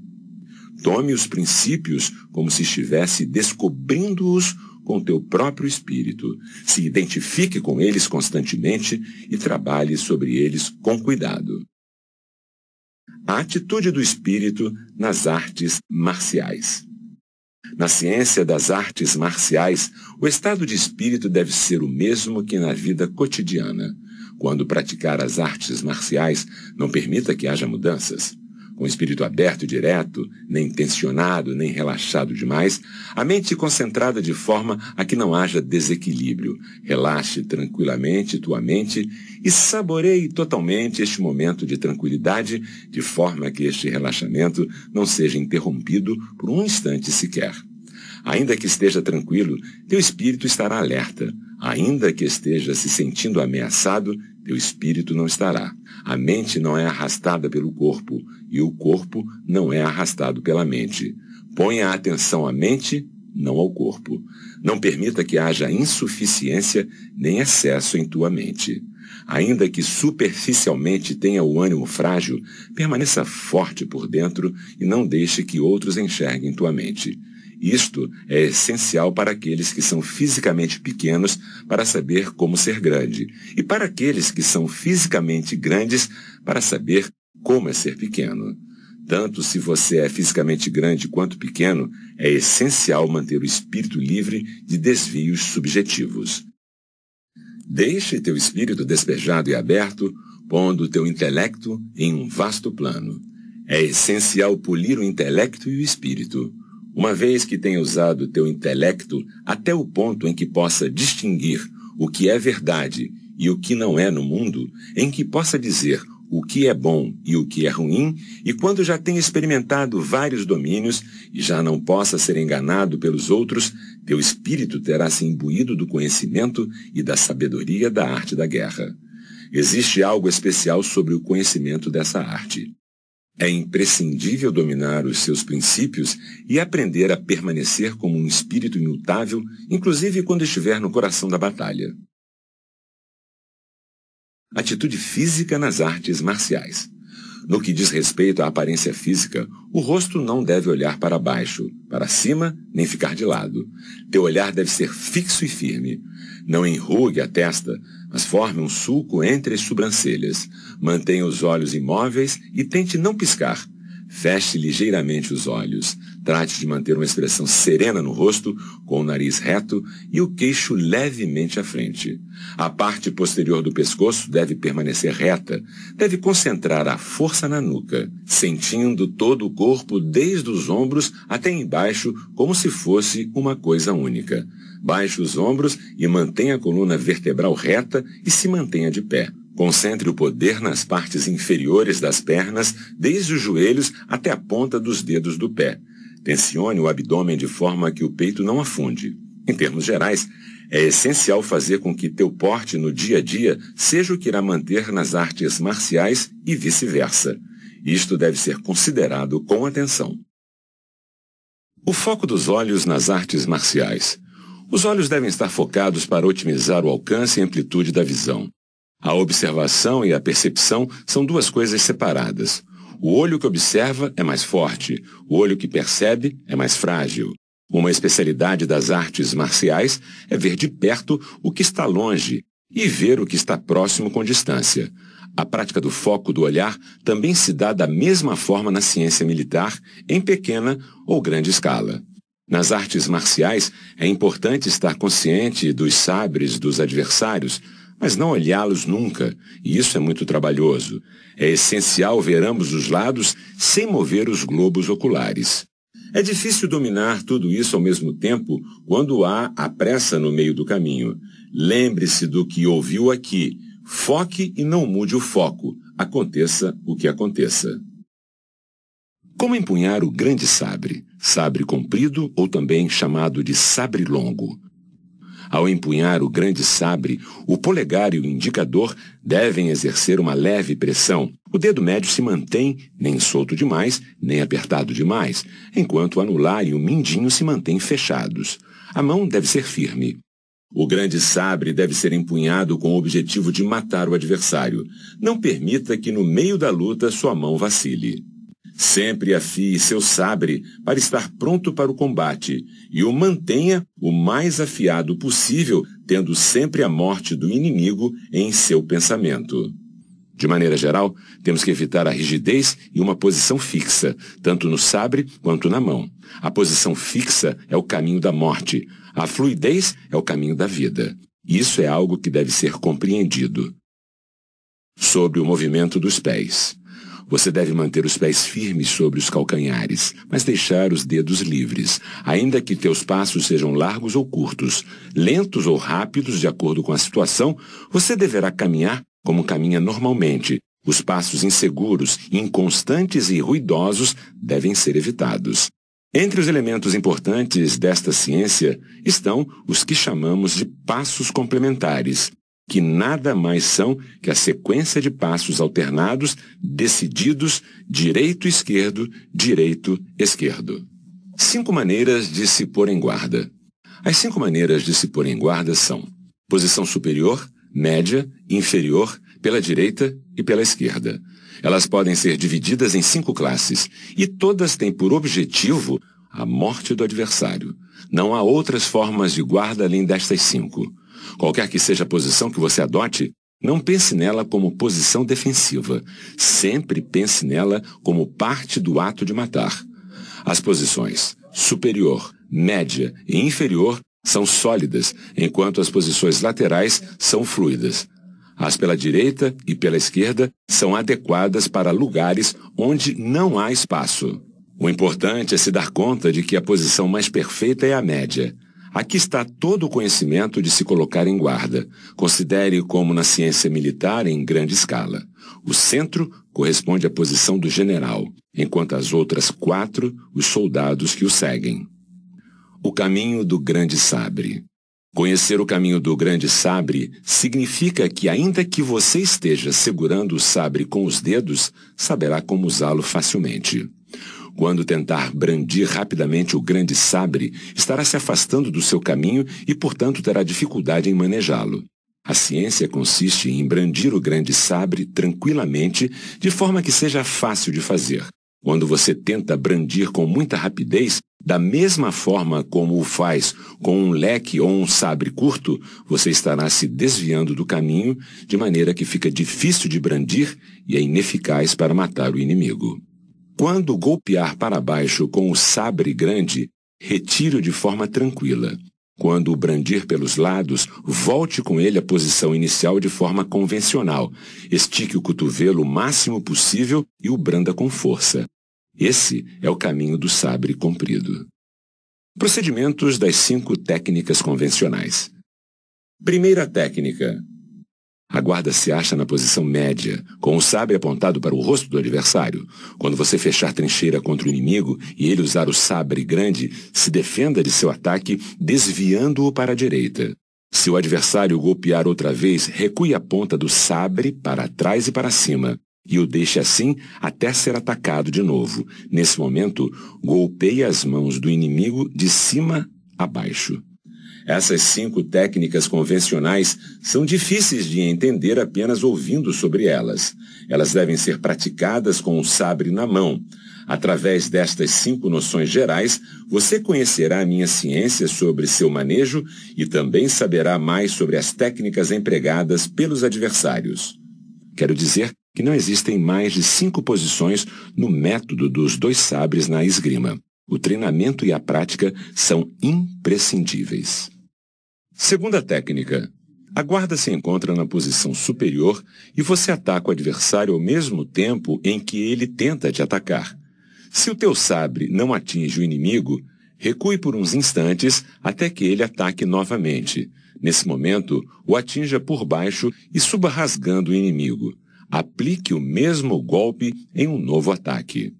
[SPEAKER 1] Tome os princípios como se estivesse descobrindo-os com teu próprio espírito. Se identifique com eles constantemente e trabalhe sobre eles com cuidado. A atitude do espírito nas artes marciais. Na ciência das artes marciais, o estado de espírito deve ser o mesmo que na vida cotidiana. Quando praticar as artes marciais, não permita que haja mudanças. Com o espírito aberto e direto, nem tensionado, nem relaxado demais, a mente concentrada de forma a que não haja desequilíbrio. Relaxe tranquilamente tua mente e saboreie totalmente este momento de tranquilidade, de forma que este relaxamento não seja interrompido por um instante sequer. Ainda que esteja tranquilo, teu espírito estará alerta. Ainda que esteja se sentindo ameaçado, teu espírito não estará. A mente não é arrastada pelo corpo, e o corpo não é arrastado pela mente. Ponha a atenção à mente, não ao corpo. Não permita que haja insuficiência nem excesso em tua mente. Ainda que superficialmente tenha o ânimo frágil, permaneça forte por dentro e não deixe que outros enxerguem tua mente. Isto é essencial para aqueles que são fisicamente pequenos para saber como ser grande, e para aqueles que são fisicamente grandes para saber como é ser pequeno. Tanto se você é fisicamente grande quanto pequeno, é essencial manter o espírito livre de desvios subjetivos. Deixe teu espírito despejado e aberto, pondo teu intelecto em um vasto plano. É essencial polir o intelecto e o espírito. Uma vez que tenha usado teu intelecto até o ponto em que possa distinguir o que é verdade e o que não é no mundo, em que possa dizer o que é bom e o que é ruim, e quando já tenha experimentado vários domínios e já não possa ser enganado pelos outros, teu espírito terá se imbuído do conhecimento e da sabedoria da arte da guerra. Existe algo especial sobre o conhecimento dessa arte. É imprescindível dominar os seus princípios e aprender a permanecer como um espírito imutável, inclusive quando estiver no coração da batalha. Atitude física nas artes marciais. No que diz respeito à aparência física, o rosto não deve olhar para baixo, para cima, nem ficar de lado. Teu olhar deve ser fixo e firme. Não enrugue a testa, mas forme um sulco entre as sobrancelhas. Mantenha os olhos imóveis e tente não piscar, Feche ligeiramente os olhos. Trate de manter uma expressão serena no rosto, com o nariz reto e o queixo levemente à frente. A parte posterior do pescoço deve permanecer reta. Deve concentrar a força na nuca, sentindo todo o corpo desde os ombros até embaixo, como se fosse uma coisa única. Baixe os ombros e mantenha a coluna vertebral reta e se mantenha de pé. Concentre o poder nas partes inferiores das pernas, desde os joelhos até a ponta dos dedos do pé. Tensione o abdômen de forma que o peito não afunde. Em termos gerais, é essencial fazer com que teu porte no dia a dia seja o que irá manter nas artes marciais e vice-versa. Isto deve ser considerado com atenção. O foco dos olhos nas artes marciais. Os olhos devem estar focados para otimizar o alcance e amplitude da visão. A observação e a percepção são duas coisas separadas. O olho que observa é mais forte, o olho que percebe é mais frágil. Uma especialidade das artes marciais é ver de perto o que está longe e ver o que está próximo com distância. A prática do foco do olhar também se dá da mesma forma na ciência militar, em pequena ou grande escala. Nas artes marciais, é importante estar consciente dos sabres dos adversários, mas não olhá-los nunca, e isso é muito trabalhoso. É essencial ver ambos os lados sem mover os globos oculares. É difícil dominar tudo isso ao mesmo tempo quando há a pressa no meio do caminho. Lembre-se do que ouviu aqui. Foque e não mude o foco, aconteça o que aconteça. Como empunhar o grande sabre, sabre comprido ou também chamado de sabre longo? Ao empunhar o grande sabre, o polegar e o indicador devem exercer uma leve pressão. O dedo médio se mantém nem solto demais, nem apertado demais, enquanto o anular e o mindinho se mantêm fechados. A mão deve ser firme. O grande sabre deve ser empunhado com o objetivo de matar o adversário. Não permita que no meio da luta sua mão vacile. Sempre afie seu sabre para estar pronto para o combate e o mantenha o mais afiado possível, tendo sempre a morte do inimigo em seu pensamento. De maneira geral, temos que evitar a rigidez e uma posição fixa, tanto no sabre quanto na mão. A posição fixa é o caminho da morte, a fluidez é o caminho da vida. Isso é algo que deve ser compreendido. Sobre o movimento dos pés. Você deve manter os pés firmes sobre os calcanhares, mas deixar os dedos livres, ainda que teus passos sejam largos ou curtos, lentos ou rápidos, de acordo com a situação, você deverá caminhar como caminha normalmente. Os passos inseguros, inconstantes e ruidosos devem ser evitados. Entre os elementos importantes desta ciência estão os que chamamos de passos complementares que nada mais são que a sequência de passos alternados, decididos, direito-esquerdo, direito-esquerdo. Cinco maneiras de se pôr em guarda. As cinco maneiras de se pôr em guarda são posição superior, média, inferior, pela direita e pela esquerda. Elas podem ser divididas em cinco classes e todas têm por objetivo a morte do adversário. Não há outras formas de guarda além destas cinco. Qualquer que seja a posição que você adote, não pense nela como posição defensiva. Sempre pense nela como parte do ato de matar. As posições superior, média e inferior são sólidas, enquanto as posições laterais são fluidas. As pela direita e pela esquerda são adequadas para lugares onde não há espaço. O importante é se dar conta de que a posição mais perfeita é a média. Aqui está todo o conhecimento de se colocar em guarda. Considere como na ciência militar em grande escala. O centro corresponde à posição do general, enquanto as outras quatro, os soldados que o seguem. O caminho do grande sabre. Conhecer o caminho do grande sabre significa que, ainda que você esteja segurando o sabre com os dedos, saberá como usá-lo facilmente. Quando tentar brandir rapidamente o grande sabre, estará se afastando do seu caminho e, portanto, terá dificuldade em manejá-lo. A ciência consiste em brandir o grande sabre tranquilamente, de forma que seja fácil de fazer. Quando você tenta brandir com muita rapidez, da mesma forma como o faz com um leque ou um sabre curto, você estará se desviando do caminho, de maneira que fica difícil de brandir e é ineficaz para matar o inimigo. Quando golpear para baixo com o sabre grande, retire-o de forma tranquila. Quando o brandir pelos lados, volte com ele à posição inicial de forma convencional. Estique o cotovelo o máximo possível e o branda com força. Esse é o caminho do sabre comprido. Procedimentos das cinco técnicas convencionais. Primeira técnica: a guarda se acha na posição média, com o sabre apontado para o rosto do adversário. Quando você fechar trincheira contra o inimigo e ele usar o sabre grande, se defenda de seu ataque desviando-o para a direita. Se o adversário golpear outra vez, recue a ponta do sabre para trás e para cima, e o deixe assim até ser atacado de novo. Nesse momento, golpeie as mãos do inimigo de cima a baixo. Essas cinco técnicas convencionais são difíceis de entender apenas ouvindo sobre elas. Elas devem ser praticadas com o sabre na mão. Através destas cinco noções gerais, você conhecerá a minha ciência sobre seu manejo e também saberá mais sobre as técnicas empregadas pelos adversários. Quero dizer que não existem mais de cinco posições no método dos dois sabres na esgrima. O treinamento e a prática são imprescindíveis. Segunda técnica. A guarda se encontra na posição superior e você ataca o adversário ao mesmo tempo em que ele tenta te atacar. Se o teu sabre não atinge o inimigo, recue por uns instantes até que ele ataque novamente. Nesse momento, o atinja por baixo e suba rasgando o inimigo. Aplique o mesmo golpe em um novo ataque.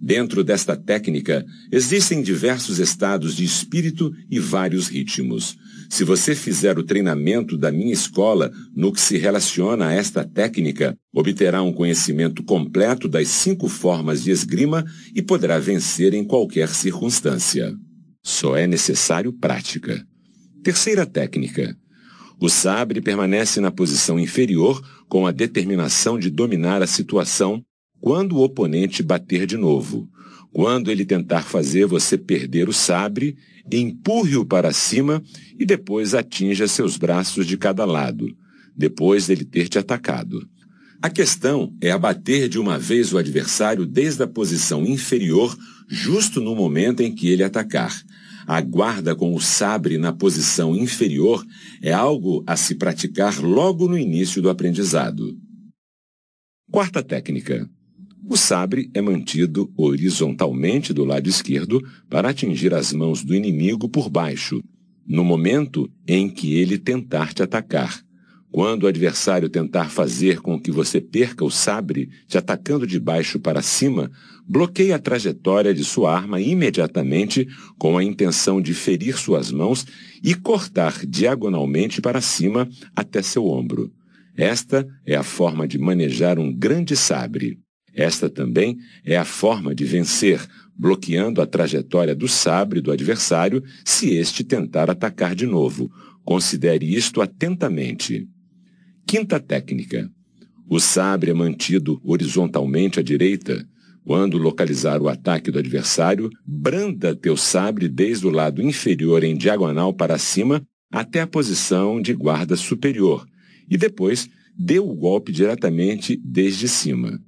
[SPEAKER 1] Dentro desta técnica, existem diversos estados de espírito e vários ritmos. Se você fizer o treinamento da minha escola no que se relaciona a esta técnica, obterá um conhecimento completo das cinco formas de esgrima e poderá vencer em qualquer circunstância. Só é necessário prática. Terceira técnica. O sabre permanece na posição inferior com a determinação de dominar a situação quando o oponente bater de novo. Quando ele tentar fazer você perder o sabre, empurre-o para cima e depois atinja seus braços de cada lado, depois dele ter te atacado. A questão é abater de uma vez o adversário desde a posição inferior, justo no momento em que ele atacar. A guarda com o sabre na posição inferior é algo a se praticar logo no início do aprendizado. Quarta técnica. O sabre é mantido horizontalmente do lado esquerdo para atingir as mãos do inimigo por baixo, no momento em que ele tentar te atacar. Quando o adversário tentar fazer com que você perca o sabre, te atacando de baixo para cima, bloqueie a trajetória de sua arma imediatamente com a intenção de ferir suas mãos e cortar diagonalmente para cima até seu ombro. Esta é a forma de manejar um grande sabre. Esta também é a forma de vencer, bloqueando a trajetória do sabre do adversário se este tentar atacar de novo. Considere isto atentamente. Quinta técnica. O sabre é mantido horizontalmente à direita. Quando localizar o ataque do adversário, branda teu sabre desde o lado inferior em diagonal para cima até a posição de guarda superior e depois dê o golpe diretamente desde cima.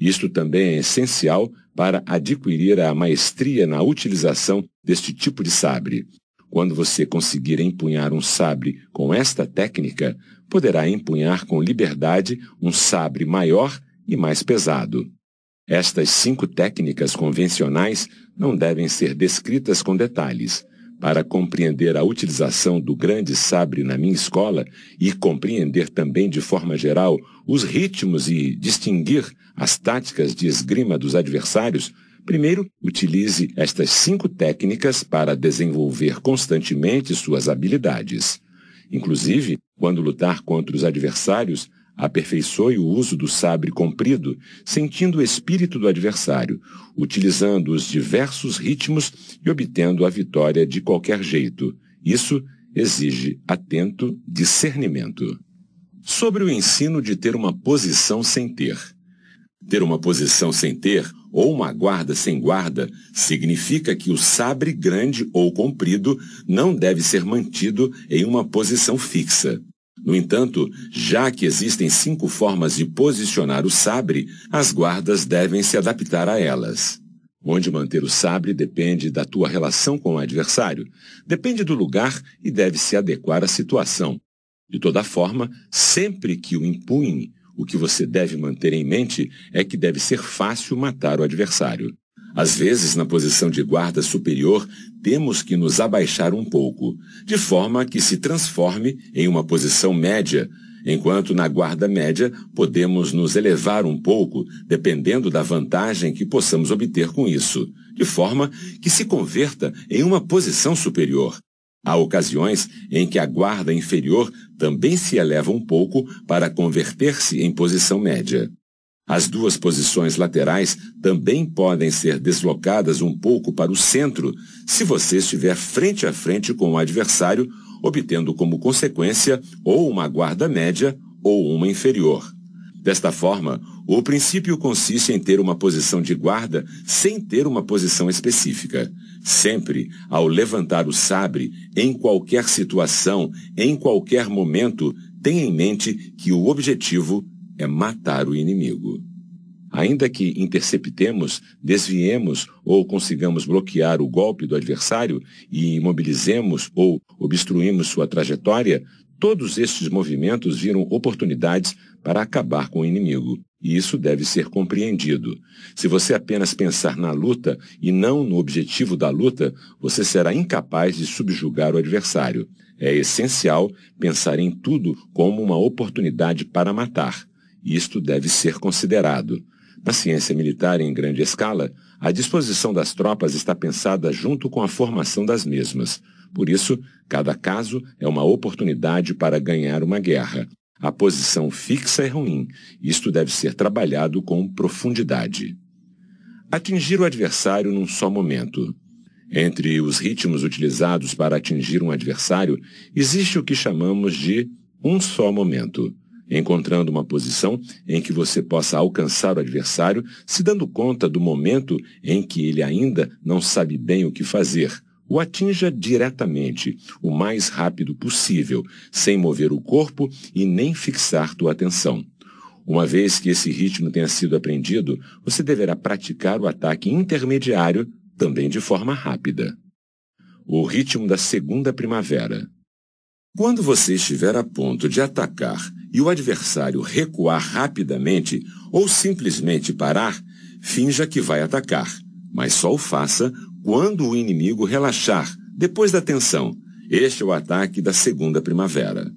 [SPEAKER 1] Isto também é essencial para adquirir a maestria na utilização deste tipo de sabre. Quando você conseguir empunhar um sabre com esta técnica, poderá empunhar com liberdade um sabre maior e mais pesado. Estas cinco técnicas convencionais não devem ser descritas com detalhes, para compreender a utilização do grande sabre na minha escola e compreender também de forma geral os ritmos e distinguir as táticas de esgrima dos adversários, primeiro utilize estas cinco técnicas para desenvolver constantemente suas habilidades. Inclusive, quando lutar contra os adversários, Aperfeiçoe o uso do sabre comprido, sentindo o espírito do adversário, utilizando os diversos ritmos e obtendo a vitória de qualquer jeito. Isso exige atento discernimento. Sobre o ensino de ter uma posição sem ter. Ter uma posição sem ter ou uma guarda sem guarda significa que o sabre grande ou comprido não deve ser mantido em uma posição fixa. No entanto, já que existem cinco formas de posicionar o sabre, as guardas devem se adaptar a elas. Onde manter o sabre depende da tua relação com o adversário, depende do lugar e deve se adequar à situação. De toda forma, sempre que o empunhe, o que você deve manter em mente é que deve ser fácil matar o adversário. Às vezes, na posição de guarda superior, temos que nos abaixar um pouco, de forma que se transforme em uma posição média, enquanto na guarda média podemos nos elevar um pouco, dependendo da vantagem que possamos obter com isso, de forma que se converta em uma posição superior. Há ocasiões em que a guarda inferior também se eleva um pouco para converter-se em posição média. As duas posições laterais também podem ser deslocadas um pouco para o centro se você estiver frente a frente com o adversário, obtendo como consequência ou uma guarda média ou uma inferior. Desta forma, o princípio consiste em ter uma posição de guarda sem ter uma posição específica. Sempre, ao levantar o sabre, em qualquer situação, em qualquer momento, tenha em mente que o objetivo é matar o inimigo. Ainda que interceptemos, desviemos ou consigamos bloquear o golpe do adversário e imobilizemos ou obstruímos sua trajetória, todos estes movimentos viram oportunidades para acabar com o inimigo, e isso deve ser compreendido. Se você apenas pensar na luta e não no objetivo da luta, você será incapaz de subjugar o adversário. É essencial pensar em tudo como uma oportunidade para matar isto deve ser considerado. Na ciência militar em grande escala, a disposição das tropas está pensada junto com a formação das mesmas. Por isso, cada caso é uma oportunidade para ganhar uma guerra. A posição fixa é ruim. Isto deve ser trabalhado com profundidade. Atingir o adversário num só momento. Entre os ritmos utilizados para atingir um adversário, existe o que chamamos de um só momento encontrando uma posição em que você possa alcançar o adversário, se dando conta do momento em que ele ainda não sabe bem o que fazer. O atinja diretamente, o mais rápido possível, sem mover o corpo e nem fixar tua atenção. Uma vez que esse ritmo tenha sido aprendido, você deverá praticar o ataque intermediário também de forma rápida. O ritmo da segunda primavera. Quando você estiver a ponto de atacar e o adversário recuar rapidamente ou simplesmente parar, finja que vai atacar, mas só o faça quando o inimigo relaxar, depois da tensão. Este é o ataque da segunda primavera.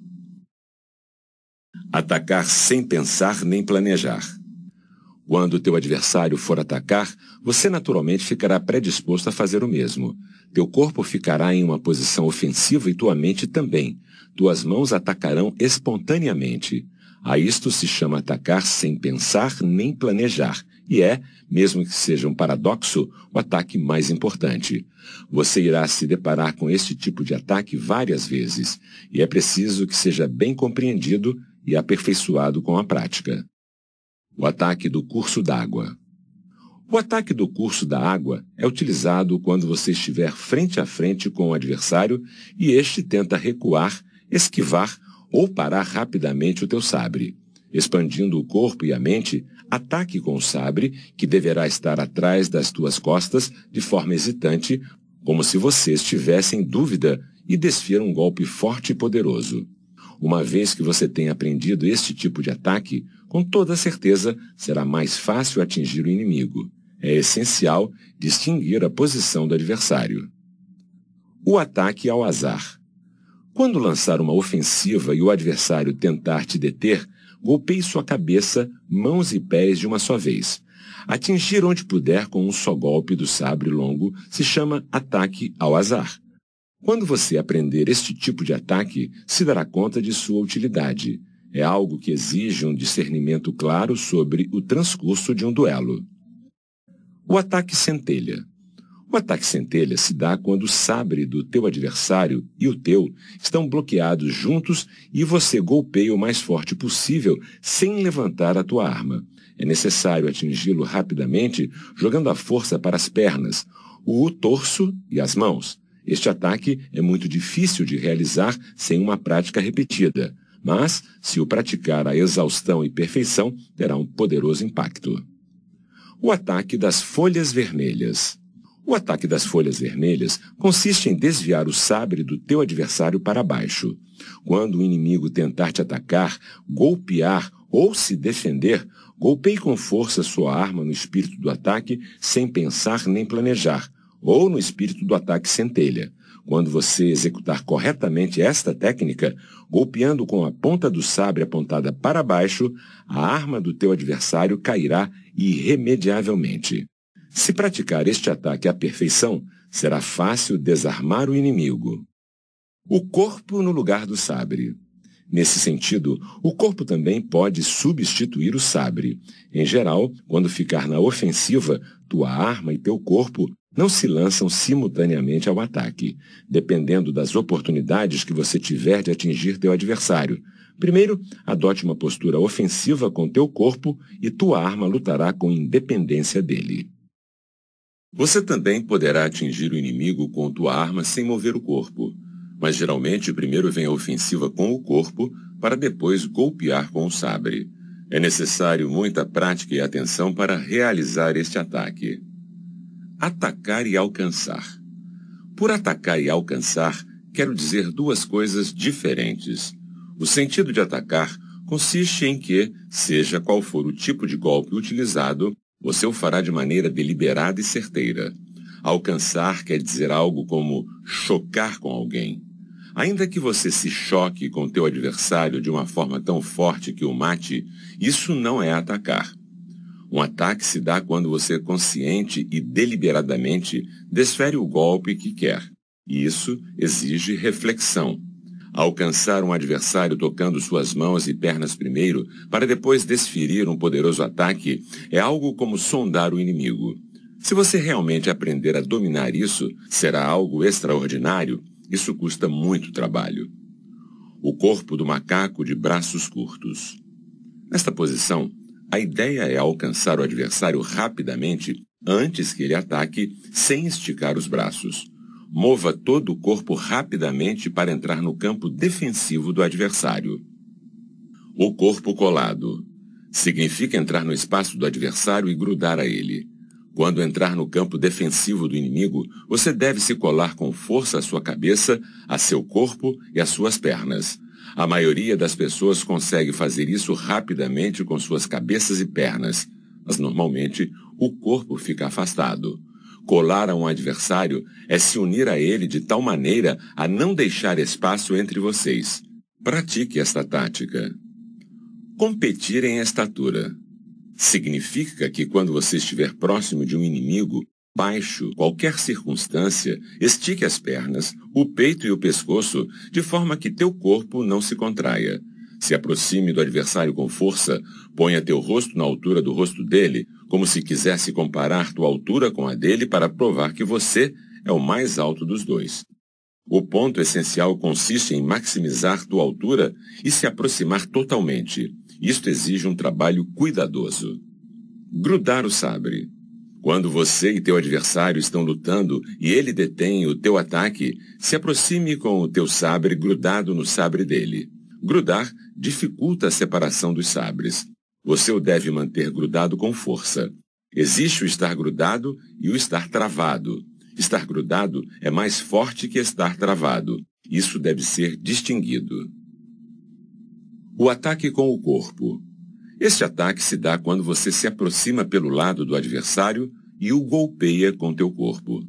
[SPEAKER 1] Atacar sem pensar nem planejar. Quando teu adversário for atacar, você naturalmente ficará predisposto a fazer o mesmo. Teu corpo ficará em uma posição ofensiva e tua mente também. Tuas mãos atacarão espontaneamente. A isto se chama atacar sem pensar nem planejar, e é, mesmo que seja um paradoxo, o ataque mais importante. Você irá se deparar com este tipo de ataque várias vezes, e é preciso que seja bem compreendido e aperfeiçoado com a prática. O ataque do curso d'água. O ataque do curso da água é utilizado quando você estiver frente a frente com o adversário e este tenta recuar, esquivar ou parar rapidamente o teu sabre. Expandindo o corpo e a mente, ataque com o sabre, que deverá estar atrás das tuas costas, de forma hesitante, como se você estivesse em dúvida e desfira um golpe forte e poderoso. Uma vez que você tenha aprendido este tipo de ataque, com toda certeza será mais fácil atingir o inimigo. É essencial distinguir a posição do adversário. O ataque ao azar. Quando lançar uma ofensiva e o adversário tentar te deter, golpeie sua cabeça, mãos e pés de uma só vez. Atingir onde puder com um só golpe do sabre longo se chama ataque ao azar. Quando você aprender este tipo de ataque, se dará conta de sua utilidade é algo que exige um discernimento claro sobre o transcurso de um duelo. O ataque centelha. O ataque centelha se dá quando o sabre do teu adversário e o teu estão bloqueados juntos e você golpeia o mais forte possível sem levantar a tua arma. É necessário atingi-lo rapidamente jogando a força para as pernas, o torso e as mãos. Este ataque é muito difícil de realizar sem uma prática repetida mas, se o praticar à exaustão e perfeição, terá um poderoso impacto. O ataque das folhas vermelhas. O ataque das folhas vermelhas consiste em desviar o sabre do teu adversário para baixo. Quando o inimigo tentar te atacar, golpear ou se defender, golpeie com força sua arma no espírito do ataque sem pensar nem planejar, ou no espírito do ataque centelha. Quando você executar corretamente esta técnica, golpeando com a ponta do sabre apontada para baixo, a arma do teu adversário cairá irremediavelmente. Se praticar este ataque à perfeição, será fácil desarmar o inimigo. O corpo no lugar do sabre. Nesse sentido, o corpo também pode substituir o sabre. Em geral, quando ficar na ofensiva, tua arma e teu corpo não se lançam simultaneamente ao ataque, dependendo das oportunidades que você tiver de atingir teu adversário. Primeiro, adote uma postura ofensiva com teu corpo e tua arma lutará com independência dele. Você também poderá atingir o inimigo com tua arma sem mover o corpo, mas geralmente primeiro vem a ofensiva com o corpo para depois golpear com o sabre. É necessário muita prática e atenção para realizar este ataque atacar e alcançar. Por atacar e alcançar, quero dizer duas coisas diferentes. O sentido de atacar consiste em que, seja qual for o tipo de golpe utilizado, você o fará de maneira deliberada e certeira. Alcançar quer dizer algo como chocar com alguém. Ainda que você se choque com teu adversário de uma forma tão forte que o mate, isso não é atacar. Um ataque se dá quando você consciente e deliberadamente desfere o golpe que quer. E isso exige reflexão. Alcançar um adversário tocando suas mãos e pernas primeiro, para depois desferir um poderoso ataque, é algo como sondar o inimigo. Se você realmente aprender a dominar isso, será algo extraordinário. Isso custa muito trabalho. O corpo do macaco de braços curtos. Nesta posição, a ideia é alcançar o adversário rapidamente antes que ele ataque, sem esticar os braços. Mova todo o corpo rapidamente para entrar no campo defensivo do adversário. O corpo colado. Significa entrar no espaço do adversário e grudar a ele. Quando entrar no campo defensivo do inimigo, você deve se colar com força à sua cabeça, a seu corpo e às suas pernas. A maioria das pessoas consegue fazer isso rapidamente com suas cabeças e pernas, mas normalmente o corpo fica afastado. Colar a um adversário é se unir a ele de tal maneira a não deixar espaço entre vocês. Pratique esta tática. Competir em estatura. Significa que quando você estiver próximo de um inimigo, baixo qualquer circunstância, estique as pernas, o peito e o pescoço, de forma que teu corpo não se contraia. Se aproxime do adversário com força, ponha teu rosto na altura do rosto dele, como se quisesse comparar tua altura com a dele para provar que você é o mais alto dos dois. O ponto essencial consiste em maximizar tua altura e se aproximar totalmente. Isto exige um trabalho cuidadoso. Grudar o sabre. Quando você e teu adversário estão lutando e ele detém o teu ataque, se aproxime com o teu sabre grudado no sabre dele. Grudar dificulta a separação dos sabres. Você o deve manter grudado com força. Existe o estar grudado e o estar travado. Estar grudado é mais forte que estar travado. Isso deve ser distinguido. O ataque com o corpo. Este ataque se dá quando você se aproxima pelo lado do adversário e o golpeia com teu corpo.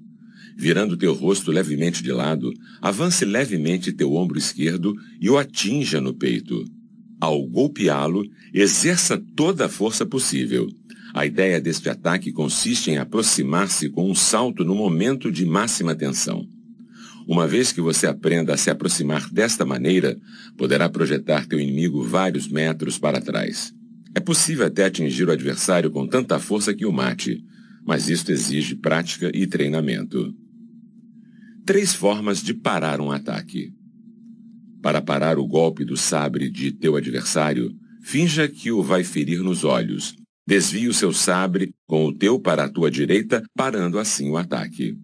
[SPEAKER 1] Virando teu rosto levemente de lado, avance levemente teu ombro esquerdo e o atinja no peito. Ao golpeá-lo, exerça toda a força possível. A ideia deste ataque consiste em aproximar-se com um salto no momento de máxima tensão. Uma vez que você aprenda a se aproximar desta maneira, poderá projetar teu inimigo vários metros para trás. É possível até atingir o adversário com tanta força que o mate, mas isto exige prática e treinamento. Três formas de parar um ataque. Para parar o golpe do sabre de teu adversário, finja que o vai ferir nos olhos. Desvie o seu sabre com o teu para a tua direita, parando assim o ataque.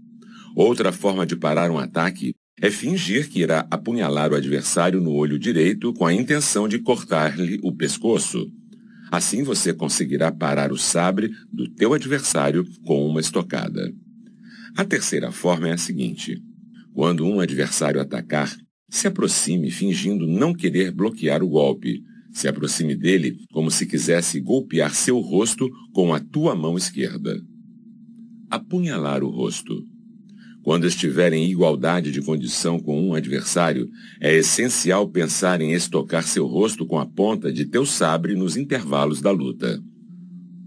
[SPEAKER 1] Outra forma de parar um ataque é fingir que irá apunhalar o adversário no olho direito com a intenção de cortar-lhe o pescoço. Assim você conseguirá parar o sabre do teu adversário com uma estocada. A terceira forma é a seguinte. Quando um adversário atacar, se aproxime fingindo não querer bloquear o golpe. Se aproxime dele como se quisesse golpear seu rosto com a tua mão esquerda. Apunhalar o rosto. Quando estiver em igualdade de condição com um adversário, é essencial pensar em estocar seu rosto com a ponta de teu sabre nos intervalos da luta.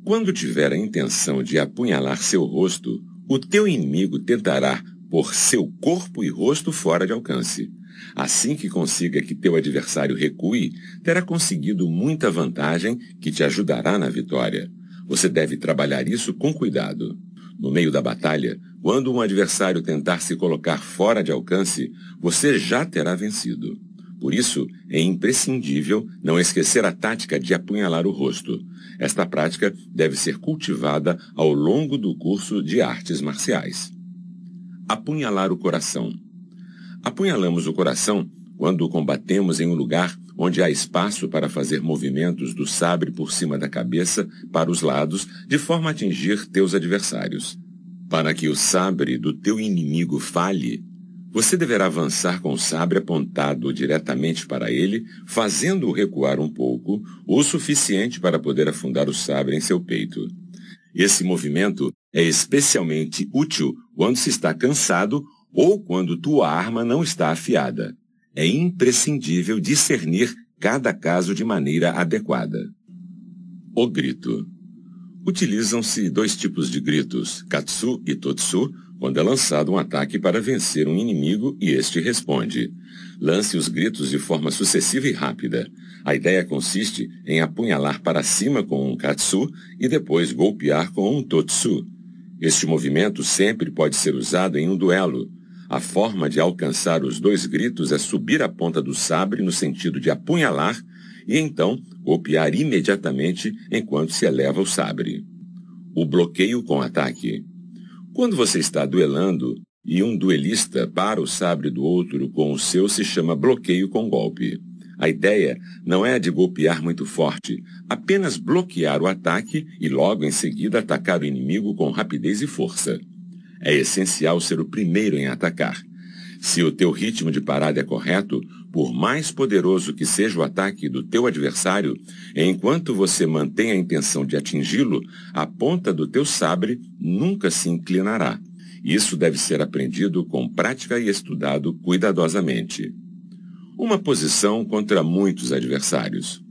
[SPEAKER 1] Quando tiver a intenção de apunhalar seu rosto, o teu inimigo tentará por seu corpo e rosto fora de alcance. Assim que consiga que teu adversário recue, terá conseguido muita vantagem que te ajudará na vitória. Você deve trabalhar isso com cuidado. No meio da batalha, quando um adversário tentar se colocar fora de alcance, você já terá vencido. Por isso, é imprescindível não esquecer a tática de apunhalar o rosto. Esta prática deve ser cultivada ao longo do curso de artes marciais. Apunhalar o coração. Apunhalamos o coração quando o combatemos em um lugar onde há espaço para fazer movimentos do sabre por cima da cabeça para os lados, de forma a atingir teus adversários. Para que o sabre do teu inimigo fale, você deverá avançar com o sabre apontado diretamente para ele, fazendo-o recuar um pouco, o suficiente para poder afundar o sabre em seu peito. Esse movimento é especialmente útil quando se está cansado ou quando tua arma não está afiada. É imprescindível discernir cada caso de maneira adequada. O grito. Utilizam-se dois tipos de gritos, katsu e totsu, quando é lançado um ataque para vencer um inimigo e este responde. Lance os gritos de forma sucessiva e rápida. A ideia consiste em apunhalar para cima com um katsu e depois golpear com um totsu. Este movimento sempre pode ser usado em um duelo. A forma de alcançar os dois gritos é subir a ponta do sabre no sentido de apunhalar e então golpear imediatamente enquanto se eleva o sabre. O bloqueio com ataque. Quando você está duelando e um duelista para o sabre do outro com o seu se chama bloqueio com golpe. A ideia não é de golpear muito forte, apenas bloquear o ataque e logo em seguida atacar o inimigo com rapidez e força. É essencial ser o primeiro em atacar. Se o teu ritmo de parada é correto, por mais poderoso que seja o ataque do teu adversário, enquanto você mantém a intenção de atingi-lo, a ponta do teu sabre nunca se inclinará. Isso deve ser aprendido com prática e estudado cuidadosamente. Uma posição contra muitos adversários.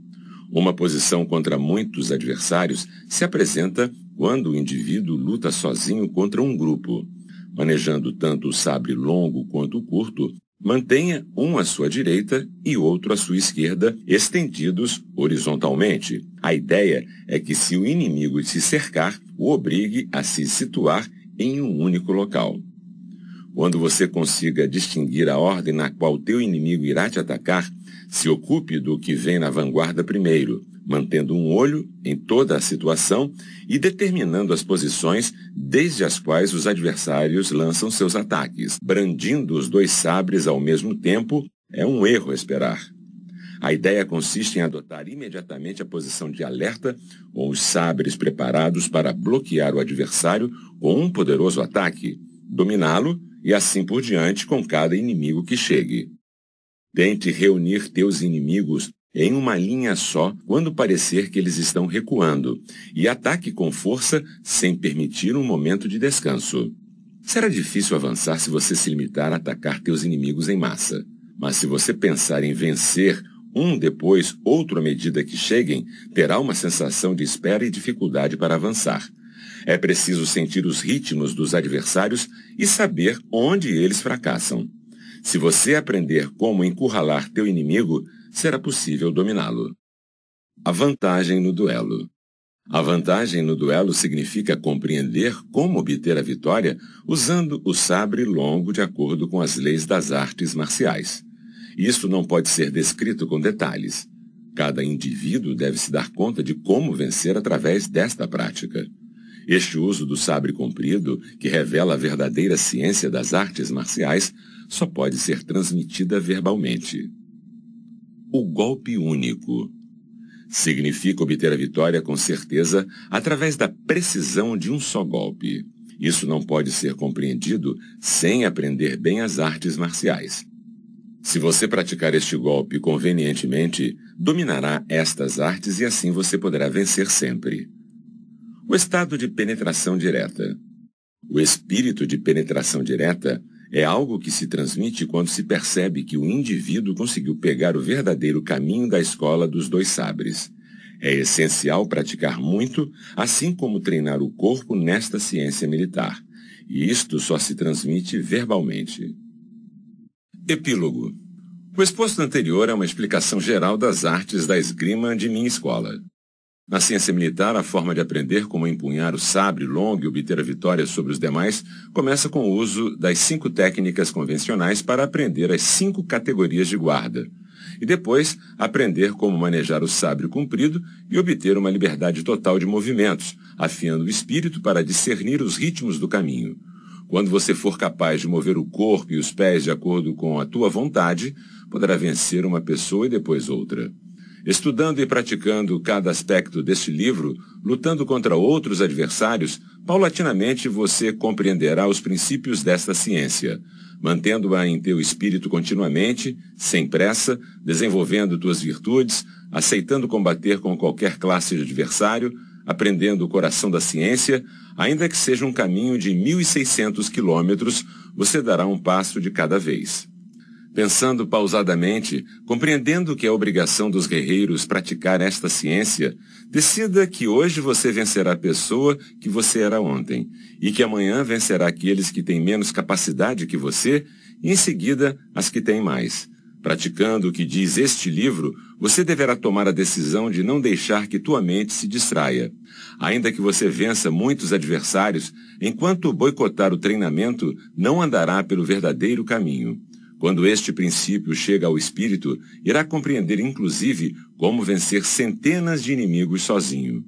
[SPEAKER 1] Uma posição contra muitos adversários se apresenta quando o indivíduo luta sozinho contra um grupo. Manejando tanto o sabre longo quanto o curto, Mantenha um à sua direita e outro à sua esquerda, estendidos horizontalmente. A ideia é que se o inimigo se cercar, o obrigue a se situar em um único local. Quando você consiga distinguir a ordem na qual teu inimigo irá te atacar, se ocupe do que vem na vanguarda primeiro mantendo um olho em toda a situação e determinando as posições desde as quais os adversários lançam seus ataques. Brandindo os dois sabres ao mesmo tempo é um erro esperar. A ideia consiste em adotar imediatamente a posição de alerta com os sabres preparados para bloquear o adversário com um poderoso ataque, dominá-lo e assim por diante com cada inimigo que chegue. Tente reunir teus inimigos em uma linha só quando parecer que eles estão recuando e ataque com força sem permitir um momento de descanso. Será difícil avançar se você se limitar a atacar teus inimigos em massa. Mas se você pensar em vencer um depois outro à medida que cheguem, terá uma sensação de espera e dificuldade para avançar. É preciso sentir os ritmos dos adversários e saber onde eles fracassam. Se você aprender como encurralar teu inimigo, será possível dominá-lo. A vantagem no duelo. A vantagem no duelo significa compreender como obter a vitória usando o sabre longo de acordo com as leis das artes marciais. Isso não pode ser descrito com detalhes. Cada indivíduo deve se dar conta de como vencer através desta prática. Este uso do sabre comprido, que revela a verdadeira ciência das artes marciais, só pode ser transmitida verbalmente o golpe único. Significa obter a vitória com certeza através da precisão de um só golpe. Isso não pode ser compreendido sem aprender bem as artes marciais. Se você praticar este golpe convenientemente, dominará estas artes e assim você poderá vencer sempre. O estado de penetração direta. O espírito de penetração direta é algo que se transmite quando se percebe que o indivíduo conseguiu pegar o verdadeiro caminho da escola dos dois sabres. É essencial praticar muito, assim como treinar o corpo nesta ciência militar. E isto só se transmite verbalmente. Epílogo. O exposto anterior é uma explicação geral das artes da esgrima de minha escola. Na ciência militar, a forma de aprender como empunhar o sabre longo e obter a vitória sobre os demais começa com o uso das cinco técnicas convencionais para aprender as cinco categorias de guarda. E depois, aprender como manejar o sabre comprido e obter uma liberdade total de movimentos, afiando o espírito para discernir os ritmos do caminho. Quando você for capaz de mover o corpo e os pés de acordo com a tua vontade, poderá vencer uma pessoa e depois outra. Estudando e praticando cada aspecto deste livro, lutando contra outros adversários, paulatinamente você compreenderá os princípios desta ciência, mantendo-a em teu espírito continuamente, sem pressa, desenvolvendo tuas virtudes, aceitando combater com qualquer classe de adversário, aprendendo o coração da ciência, ainda que seja um caminho de 1.600 quilômetros, você dará um passo de cada vez. Pensando pausadamente, compreendendo que é obrigação dos guerreiros praticar esta ciência, decida que hoje você vencerá a pessoa que você era ontem, e que amanhã vencerá aqueles que têm menos capacidade que você, e em seguida as que têm mais. Praticando o que diz este livro, você deverá tomar a decisão de não deixar que tua mente se distraia. Ainda que você vença muitos adversários, enquanto boicotar o treinamento, não andará pelo verdadeiro caminho. Quando este princípio chega ao espírito, irá compreender inclusive como vencer centenas de inimigos sozinho.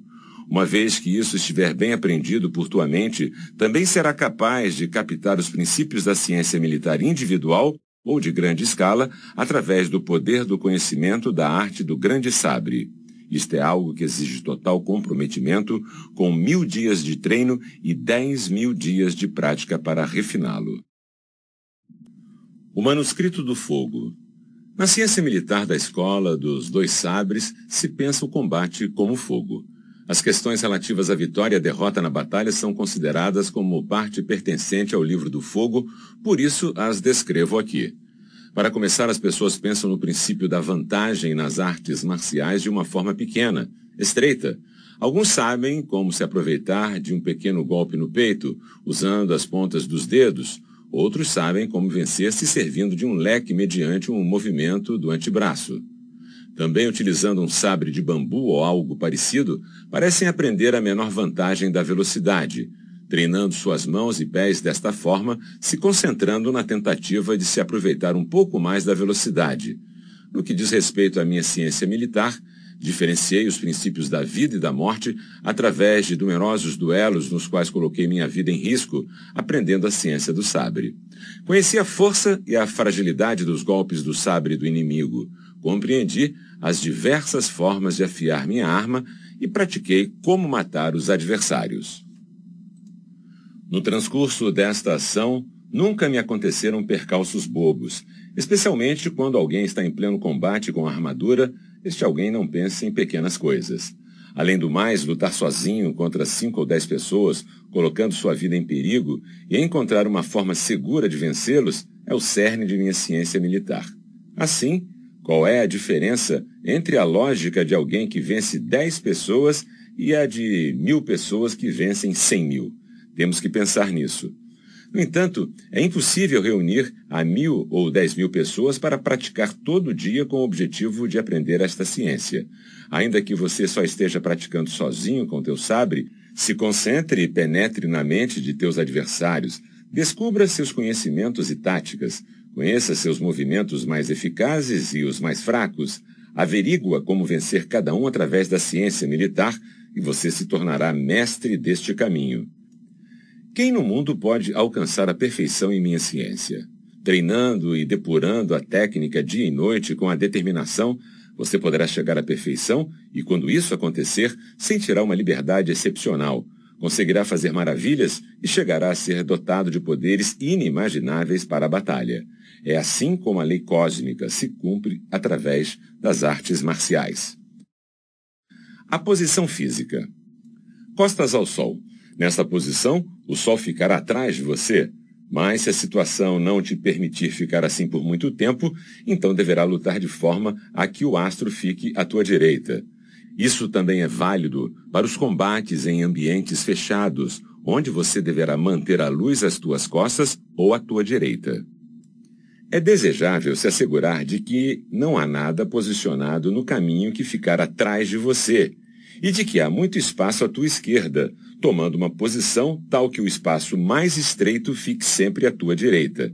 [SPEAKER 1] Uma vez que isso estiver bem aprendido por tua mente, também será capaz de captar os princípios da ciência militar individual ou de grande escala através do poder do conhecimento da arte do grande sabre. Isto é algo que exige total comprometimento, com mil dias de treino e dez mil dias de prática para refiná-lo. O manuscrito do fogo. Na ciência militar da escola dos dois sabres, se pensa o combate como fogo. As questões relativas à vitória e à derrota na batalha são consideradas como parte pertencente ao livro do fogo, por isso as descrevo aqui. Para começar, as pessoas pensam no princípio da vantagem nas artes marciais de uma forma pequena, estreita, Alguns sabem como se aproveitar de um pequeno golpe no peito, usando as pontas dos dedos, Outros sabem como vencer se servindo de um leque mediante um movimento do antebraço. Também utilizando um sabre de bambu ou algo parecido, parecem aprender a menor vantagem da velocidade, treinando suas mãos e pés desta forma, se concentrando na tentativa de se aproveitar um pouco mais da velocidade. No que diz respeito à minha ciência militar, Diferenciei os princípios da vida e da morte através de numerosos duelos nos quais coloquei minha vida em risco, aprendendo a ciência do sabre. Conheci a força e a fragilidade dos golpes do sabre do inimigo. Compreendi as diversas formas de afiar minha arma e pratiquei como matar os adversários. No transcurso desta ação, nunca me aconteceram percalços bobos, especialmente quando alguém está em pleno combate com a armadura, este alguém não pensa em pequenas coisas. Além do mais, lutar sozinho contra cinco ou dez pessoas, colocando sua vida em perigo, e encontrar uma forma segura de vencê-los é o cerne de minha ciência militar. Assim, qual é a diferença entre a lógica de alguém que vence dez pessoas e a de mil pessoas que vencem cem mil? Temos que pensar nisso. No entanto, é impossível reunir a mil ou dez mil pessoas para praticar todo dia com o objetivo de aprender esta ciência. Ainda que você só esteja praticando sozinho com teu sabre, se concentre e penetre na mente de teus adversários, descubra seus conhecimentos e táticas, conheça seus movimentos mais eficazes e os mais fracos, averigua como vencer cada um através da ciência militar e você se tornará mestre deste caminho. Quem no mundo pode alcançar a perfeição em minha ciência? Treinando e depurando a técnica dia e noite com a determinação, você poderá chegar à perfeição e, quando isso acontecer, sentirá uma liberdade excepcional. Conseguirá fazer maravilhas e chegará a ser dotado de poderes inimagináveis para a batalha. É assim como a lei cósmica se cumpre através das artes marciais. A posição física. Costas ao sol. Nesta posição, o sol ficará atrás de você, mas se a situação não te permitir ficar assim por muito tempo, então deverá lutar de forma a que o astro fique à tua direita. Isso também é válido para os combates em ambientes fechados, onde você deverá manter a luz às tuas costas ou à tua direita. É desejável se assegurar de que não há nada posicionado no caminho que ficar atrás de você e de que há muito espaço à tua esquerda, tomando uma posição tal que o espaço mais estreito fique sempre à tua direita.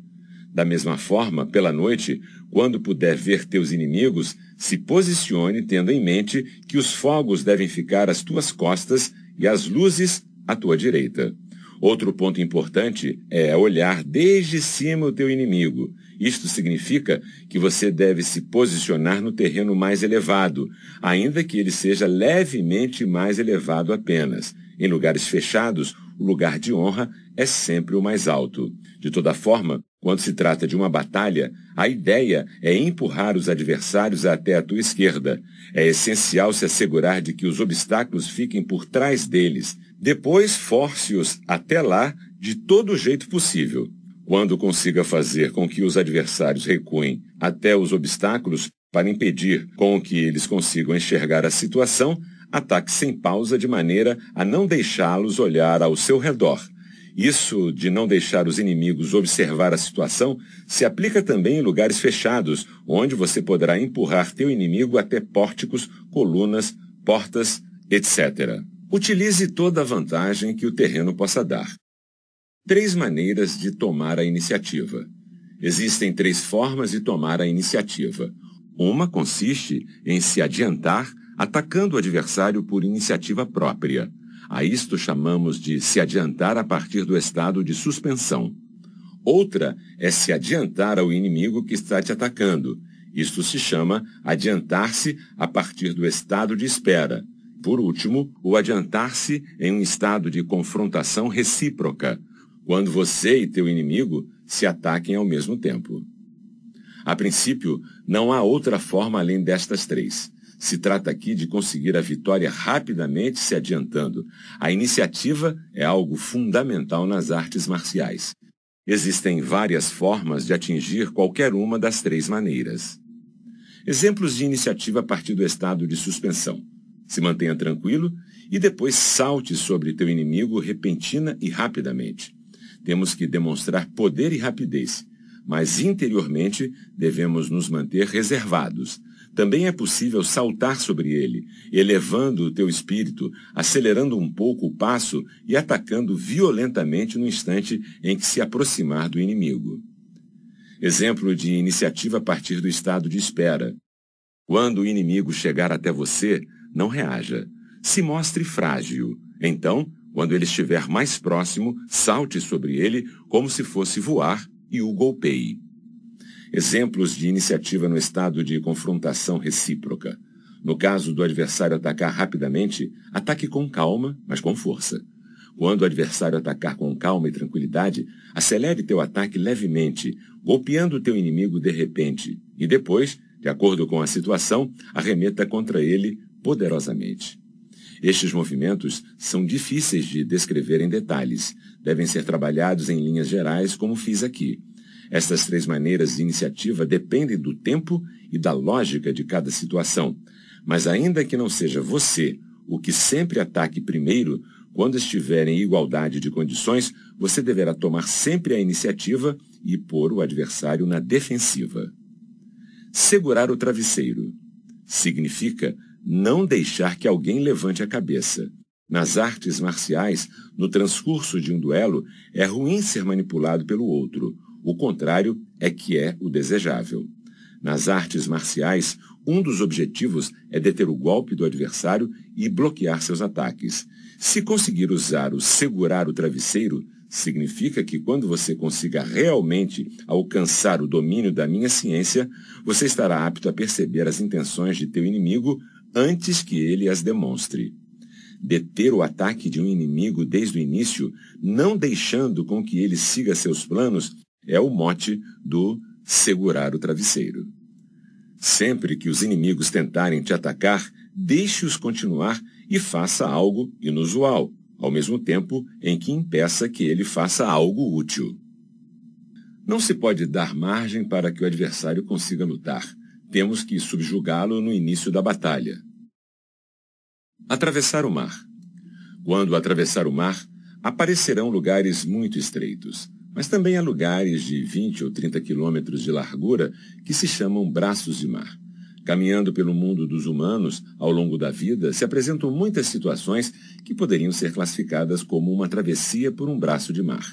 [SPEAKER 1] Da mesma forma, pela noite, quando puder ver teus inimigos, se posicione tendo em mente que os fogos devem ficar às tuas costas e as luzes à tua direita. Outro ponto importante é olhar desde cima o teu inimigo. Isto significa que você deve se posicionar no terreno mais elevado, ainda que ele seja levemente mais elevado apenas. Em lugares fechados, o lugar de honra é sempre o mais alto. De toda forma, quando se trata de uma batalha, a ideia é empurrar os adversários até a tua esquerda. É essencial se assegurar de que os obstáculos fiquem por trás deles. Depois, force-os até lá de todo jeito possível. Quando consiga fazer com que os adversários recuem até os obstáculos para impedir com que eles consigam enxergar a situação, ataque sem pausa de maneira a não deixá-los olhar ao seu redor. Isso de não deixar os inimigos observar a situação se aplica também em lugares fechados, onde você poderá empurrar teu inimigo até pórticos, colunas, portas, etc. Utilize toda a vantagem que o terreno possa dar. Três maneiras de tomar a iniciativa. Existem três formas de tomar a iniciativa. Uma consiste em se adiantar atacando o adversário por iniciativa própria. A isto chamamos de se adiantar a partir do estado de suspensão. Outra é se adiantar ao inimigo que está te atacando. Isto se chama adiantar-se a partir do estado de espera. Por último, o adiantar-se em um estado de confrontação recíproca, quando você e teu inimigo se ataquem ao mesmo tempo. A princípio, não há outra forma além destas três. Se trata aqui de conseguir a vitória rapidamente se adiantando. A iniciativa é algo fundamental nas artes marciais. Existem várias formas de atingir qualquer uma das três maneiras. Exemplos de iniciativa a partir do estado de suspensão. Se mantenha tranquilo e depois salte sobre teu inimigo repentina e rapidamente. Temos que demonstrar poder e rapidez, mas interiormente devemos nos manter reservados, também é possível saltar sobre ele, elevando o teu espírito, acelerando um pouco o passo e atacando violentamente no instante em que se aproximar do inimigo. Exemplo de iniciativa a partir do estado de espera. Quando o inimigo chegar até você, não reaja. Se mostre frágil. Então, quando ele estiver mais próximo, salte sobre ele como se fosse voar e o golpeie. Exemplos de iniciativa no estado de confrontação recíproca. No caso do adversário atacar rapidamente, ataque com calma, mas com força. Quando o adversário atacar com calma e tranquilidade, acelere teu ataque levemente, golpeando teu inimigo de repente, e depois, de acordo com a situação, arremeta contra ele poderosamente. Estes movimentos são difíceis de descrever em detalhes. Devem ser trabalhados em linhas gerais, como fiz aqui. Estas três maneiras de iniciativa dependem do tempo e da lógica de cada situação. Mas ainda que não seja você o que sempre ataque primeiro, quando estiver em igualdade de condições, você deverá tomar sempre a iniciativa e pôr o adversário na defensiva. Segurar o travesseiro. Significa não deixar que alguém levante a cabeça. Nas artes marciais, no transcurso de um duelo, é ruim ser manipulado pelo outro. O contrário é que é o desejável. Nas artes marciais, um dos objetivos é deter o golpe do adversário e bloquear seus ataques. Se conseguir usar o segurar o travesseiro, significa que quando você consiga realmente alcançar o domínio da minha ciência, você estará apto a perceber as intenções de teu inimigo antes que ele as demonstre. Deter o ataque de um inimigo desde o início, não deixando com que ele siga seus planos, é o mote do segurar o travesseiro. Sempre que os inimigos tentarem te atacar, deixe-os continuar e faça algo inusual, ao mesmo tempo em que impeça que ele faça algo útil. Não se pode dar margem para que o adversário consiga lutar. Temos que subjugá-lo no início da batalha. Atravessar o mar. Quando atravessar o mar, aparecerão lugares muito estreitos. Mas também há lugares de 20 ou 30 quilômetros de largura que se chamam braços de mar. Caminhando pelo mundo dos humanos ao longo da vida, se apresentam muitas situações que poderiam ser classificadas como uma travessia por um braço de mar.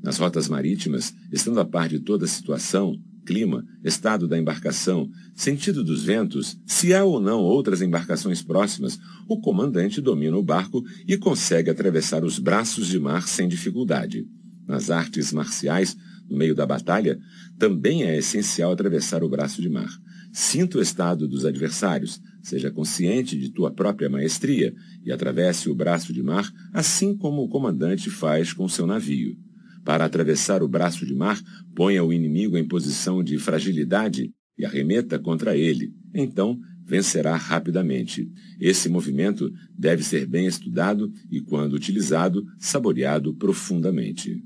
[SPEAKER 1] Nas rotas marítimas, estando a par de toda a situação, clima, estado da embarcação, sentido dos ventos, se há ou não outras embarcações próximas, o comandante domina o barco e consegue atravessar os braços de mar sem dificuldade. Nas artes marciais, no meio da batalha, também é essencial atravessar o braço de mar. Sinta o estado dos adversários, seja consciente de tua própria maestria e atravesse o braço de mar, assim como o comandante faz com seu navio. Para atravessar o braço de mar, ponha o inimigo em posição de fragilidade e arremeta contra ele. Então, vencerá rapidamente. Esse movimento deve ser bem estudado e, quando utilizado, saboreado profundamente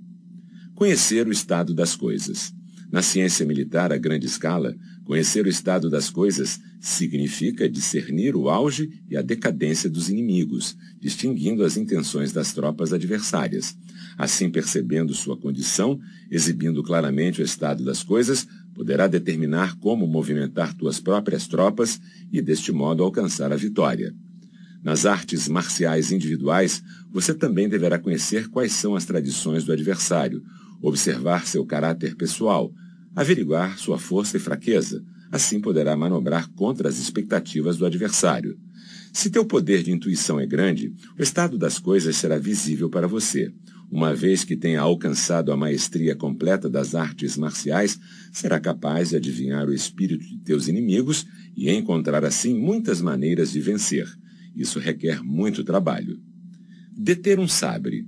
[SPEAKER 1] conhecer o estado das coisas. Na ciência militar a grande escala, conhecer o estado das coisas significa discernir o auge e a decadência dos inimigos, distinguindo as intenções das tropas adversárias. Assim, percebendo sua condição, exibindo claramente o estado das coisas, poderá determinar como movimentar tuas próprias tropas e, deste modo, alcançar a vitória. Nas artes marciais individuais, você também deverá conhecer quais são as tradições do adversário, observar seu caráter pessoal, averiguar sua força e fraqueza. Assim poderá manobrar contra as expectativas do adversário. Se teu poder de intuição é grande, o estado das coisas será visível para você. Uma vez que tenha alcançado a maestria completa das artes marciais, será capaz de adivinhar o espírito de teus inimigos e encontrar assim muitas maneiras de vencer. Isso requer muito trabalho. Deter um sabre.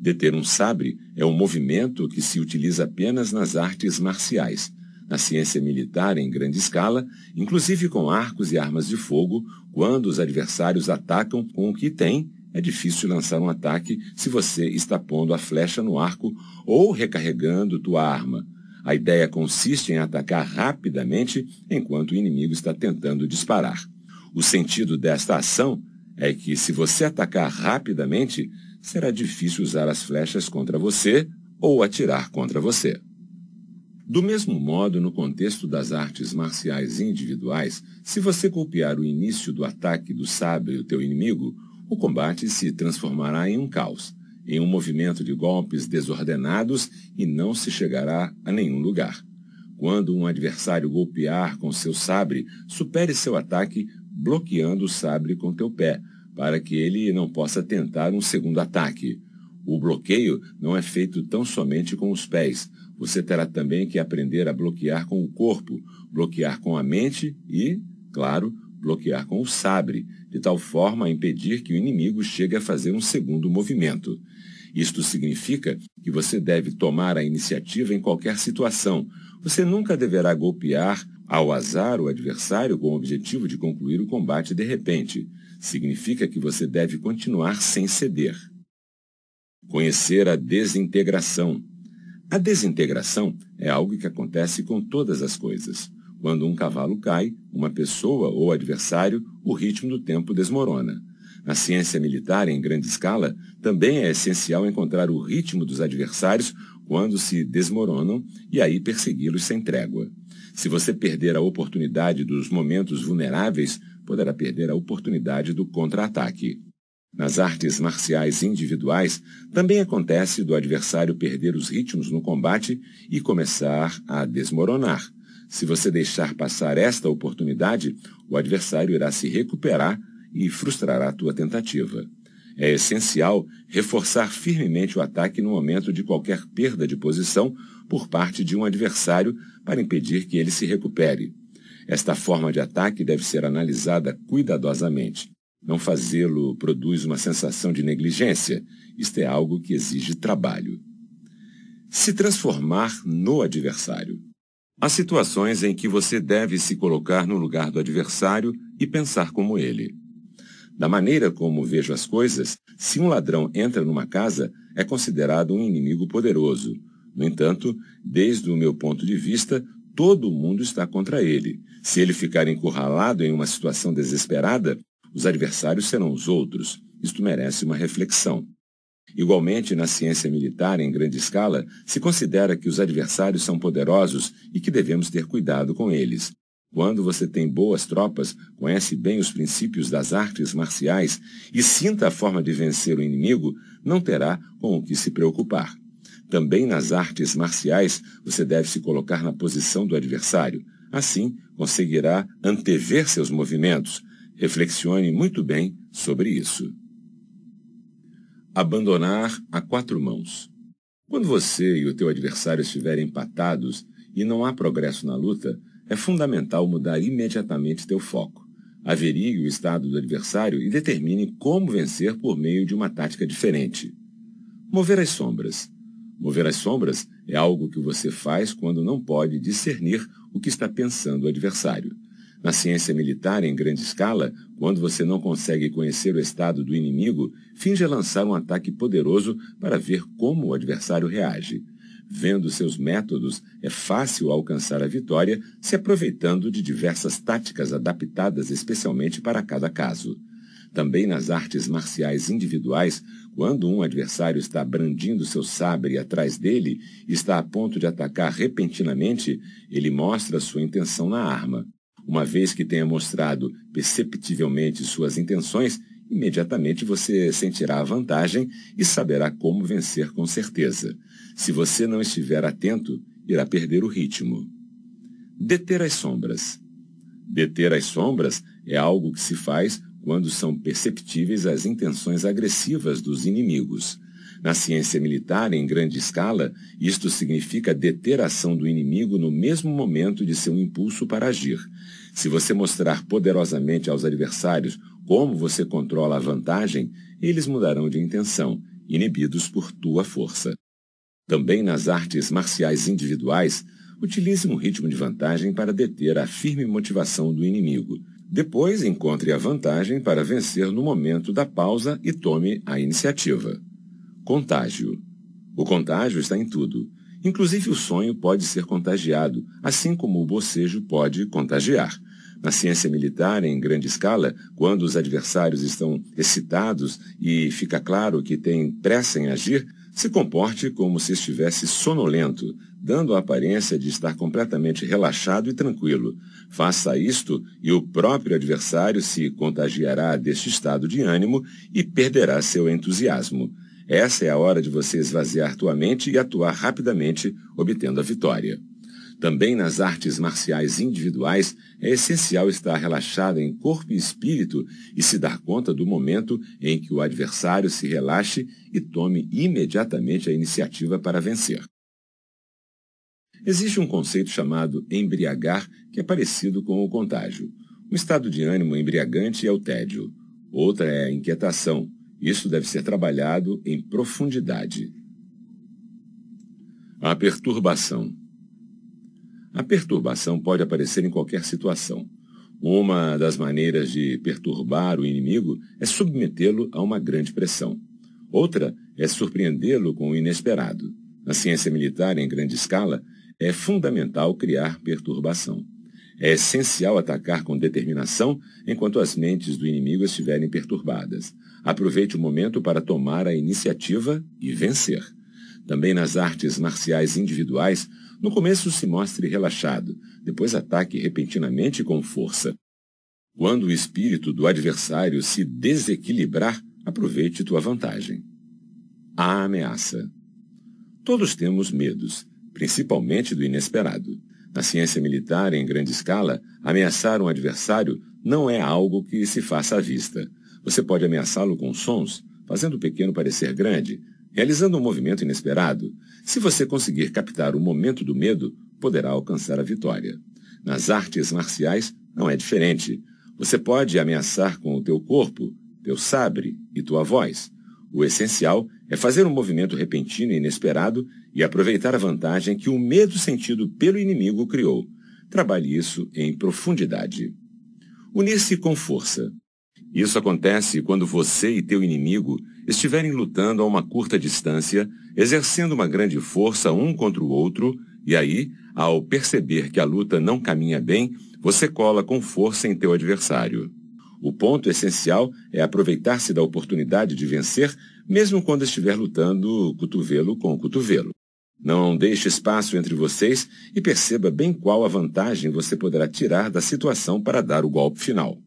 [SPEAKER 1] Deter um sabre é um movimento que se utiliza apenas nas artes marciais. Na ciência militar, em grande escala, inclusive com arcos e armas de fogo, quando os adversários atacam com o que têm, é difícil lançar um ataque se você está pondo a flecha no arco ou recarregando tua arma. A ideia consiste em atacar rapidamente enquanto o inimigo está tentando disparar. O sentido desta ação é que, se você atacar rapidamente, será difícil usar as flechas contra você ou atirar contra você. Do mesmo modo, no contexto das artes marciais individuais, se você copiar o início do ataque do sabre do teu inimigo, o combate se transformará em um caos, em um movimento de golpes desordenados e não se chegará a nenhum lugar. Quando um adversário golpear com seu sabre, supere seu ataque bloqueando o sabre com teu pé, para que ele não possa tentar um segundo ataque. O bloqueio não é feito tão somente com os pés. Você terá também que aprender a bloquear com o corpo, bloquear com a mente e, claro, bloquear com o sabre, de tal forma a impedir que o inimigo chegue a fazer um segundo movimento. Isto significa que você deve tomar a iniciativa em qualquer situação. Você nunca deverá golpear ao azar o adversário com o objetivo de concluir o combate de repente significa que você deve continuar sem ceder. Conhecer a desintegração. A desintegração é algo que acontece com todas as coisas. Quando um cavalo cai, uma pessoa ou adversário, o ritmo do tempo desmorona. Na ciência militar, em grande escala, também é essencial encontrar o ritmo dos adversários quando se desmoronam e aí persegui-los sem trégua. Se você perder a oportunidade dos momentos vulneráveis, poderá perder a oportunidade do contra-ataque. Nas artes marciais individuais, também acontece do adversário perder os ritmos no combate e começar a desmoronar. Se você deixar passar esta oportunidade, o adversário irá se recuperar e frustrará a tua tentativa. É essencial reforçar firmemente o ataque no momento de qualquer perda de posição por parte de um adversário para impedir que ele se recupere. Esta forma de ataque deve ser analisada cuidadosamente. Não fazê-lo produz uma sensação de negligência. Isto é algo que exige trabalho. Se transformar no adversário. Há situações em que você deve se colocar no lugar do adversário e pensar como ele. Da maneira como vejo as coisas, se um ladrão entra numa casa, é considerado um inimigo poderoso. No entanto, desde o meu ponto de vista, todo mundo está contra ele. Se ele ficar encurralado em uma situação desesperada, os adversários serão os outros. Isto merece uma reflexão. Igualmente, na ciência militar em grande escala, se considera que os adversários são poderosos e que devemos ter cuidado com eles. Quando você tem boas tropas, conhece bem os princípios das artes marciais e sinta a forma de vencer o inimigo, não terá com o que se preocupar. Também nas artes marciais, você deve se colocar na posição do adversário. Assim, conseguirá antever seus movimentos. Reflexione muito bem sobre isso. Abandonar a quatro mãos. Quando você e o teu adversário estiverem empatados e não há progresso na luta, é fundamental mudar imediatamente teu foco. averigue o estado do adversário e determine como vencer por meio de uma tática diferente. Mover as sombras. Mover as sombras é algo que você faz quando não pode discernir o que está pensando o adversário. Na ciência militar, em grande escala, quando você não consegue conhecer o estado do inimigo, finge lançar um ataque poderoso para ver como o adversário reage. Vendo seus métodos, é fácil alcançar a vitória se aproveitando de diversas táticas adaptadas especialmente para cada caso. Também nas artes marciais individuais, quando um adversário está brandindo seu sabre atrás dele e está a ponto de atacar repentinamente, ele mostra sua intenção na arma. Uma vez que tenha mostrado perceptivelmente suas intenções, imediatamente você sentirá a vantagem e saberá como vencer com certeza. Se você não estiver atento, irá perder o ritmo. Deter as sombras. Deter as sombras é algo que se faz quando são perceptíveis as intenções agressivas dos inimigos. Na ciência militar, em grande escala, isto significa deter a ação do inimigo no mesmo momento de seu impulso para agir. Se você mostrar poderosamente aos adversários como você controla a vantagem, eles mudarão de intenção, inibidos por tua força. Também nas artes marciais individuais, utilize um ritmo de vantagem para deter a firme motivação do inimigo. Depois, encontre a vantagem para vencer no momento da pausa e tome a iniciativa. Contágio. O contágio está em tudo. Inclusive o sonho pode ser contagiado, assim como o bocejo pode contagiar. Na ciência militar, em grande escala, quando os adversários estão excitados e fica claro que têm pressa em agir, se comporte como se estivesse sonolento, dando a aparência de estar completamente relaxado e tranquilo. Faça isto e o próprio adversário se contagiará deste estado de ânimo e perderá seu entusiasmo. Essa é a hora de você esvaziar tua mente e atuar rapidamente, obtendo a vitória. Também nas artes marciais individuais, é essencial estar relaxado em corpo e espírito e se dar conta do momento em que o adversário se relaxe e tome imediatamente a iniciativa para vencer. Existe um conceito chamado embriagar que é parecido com o contágio. Um estado de ânimo embriagante é o tédio. Outra é a inquietação. Isso deve ser trabalhado em profundidade. A perturbação. A perturbação pode aparecer em qualquer situação. Uma das maneiras de perturbar o inimigo é submetê-lo a uma grande pressão. Outra é surpreendê-lo com o inesperado. Na ciência militar em grande escala, é fundamental criar perturbação. É essencial atacar com determinação enquanto as mentes do inimigo estiverem perturbadas. Aproveite o momento para tomar a iniciativa e vencer. Também nas artes marciais individuais, no começo se mostre relaxado, depois ataque repentinamente com força. Quando o espírito do adversário se desequilibrar, aproveite tua vantagem. A ameaça. Todos temos medos, principalmente do inesperado. Na ciência militar, em grande escala, ameaçar um adversário não é algo que se faça à vista. Você pode ameaçá-lo com sons, fazendo o pequeno parecer grande, Realizando um movimento inesperado, se você conseguir captar o momento do medo, poderá alcançar a vitória. Nas artes marciais não é diferente. Você pode ameaçar com o teu corpo, teu sabre e tua voz. O essencial é fazer um movimento repentino e inesperado e aproveitar a vantagem que o medo sentido pelo inimigo criou. Trabalhe isso em profundidade. Unir-se com força. Isso acontece quando você e teu inimigo estiverem lutando a uma curta distância, exercendo uma grande força um contra o outro, e aí, ao perceber que a luta não caminha bem, você cola com força em teu adversário. O ponto essencial é aproveitar-se da oportunidade de vencer, mesmo quando estiver lutando cotovelo com cotovelo. Não deixe espaço entre vocês e perceba bem qual a vantagem você poderá tirar da situação para dar o golpe final.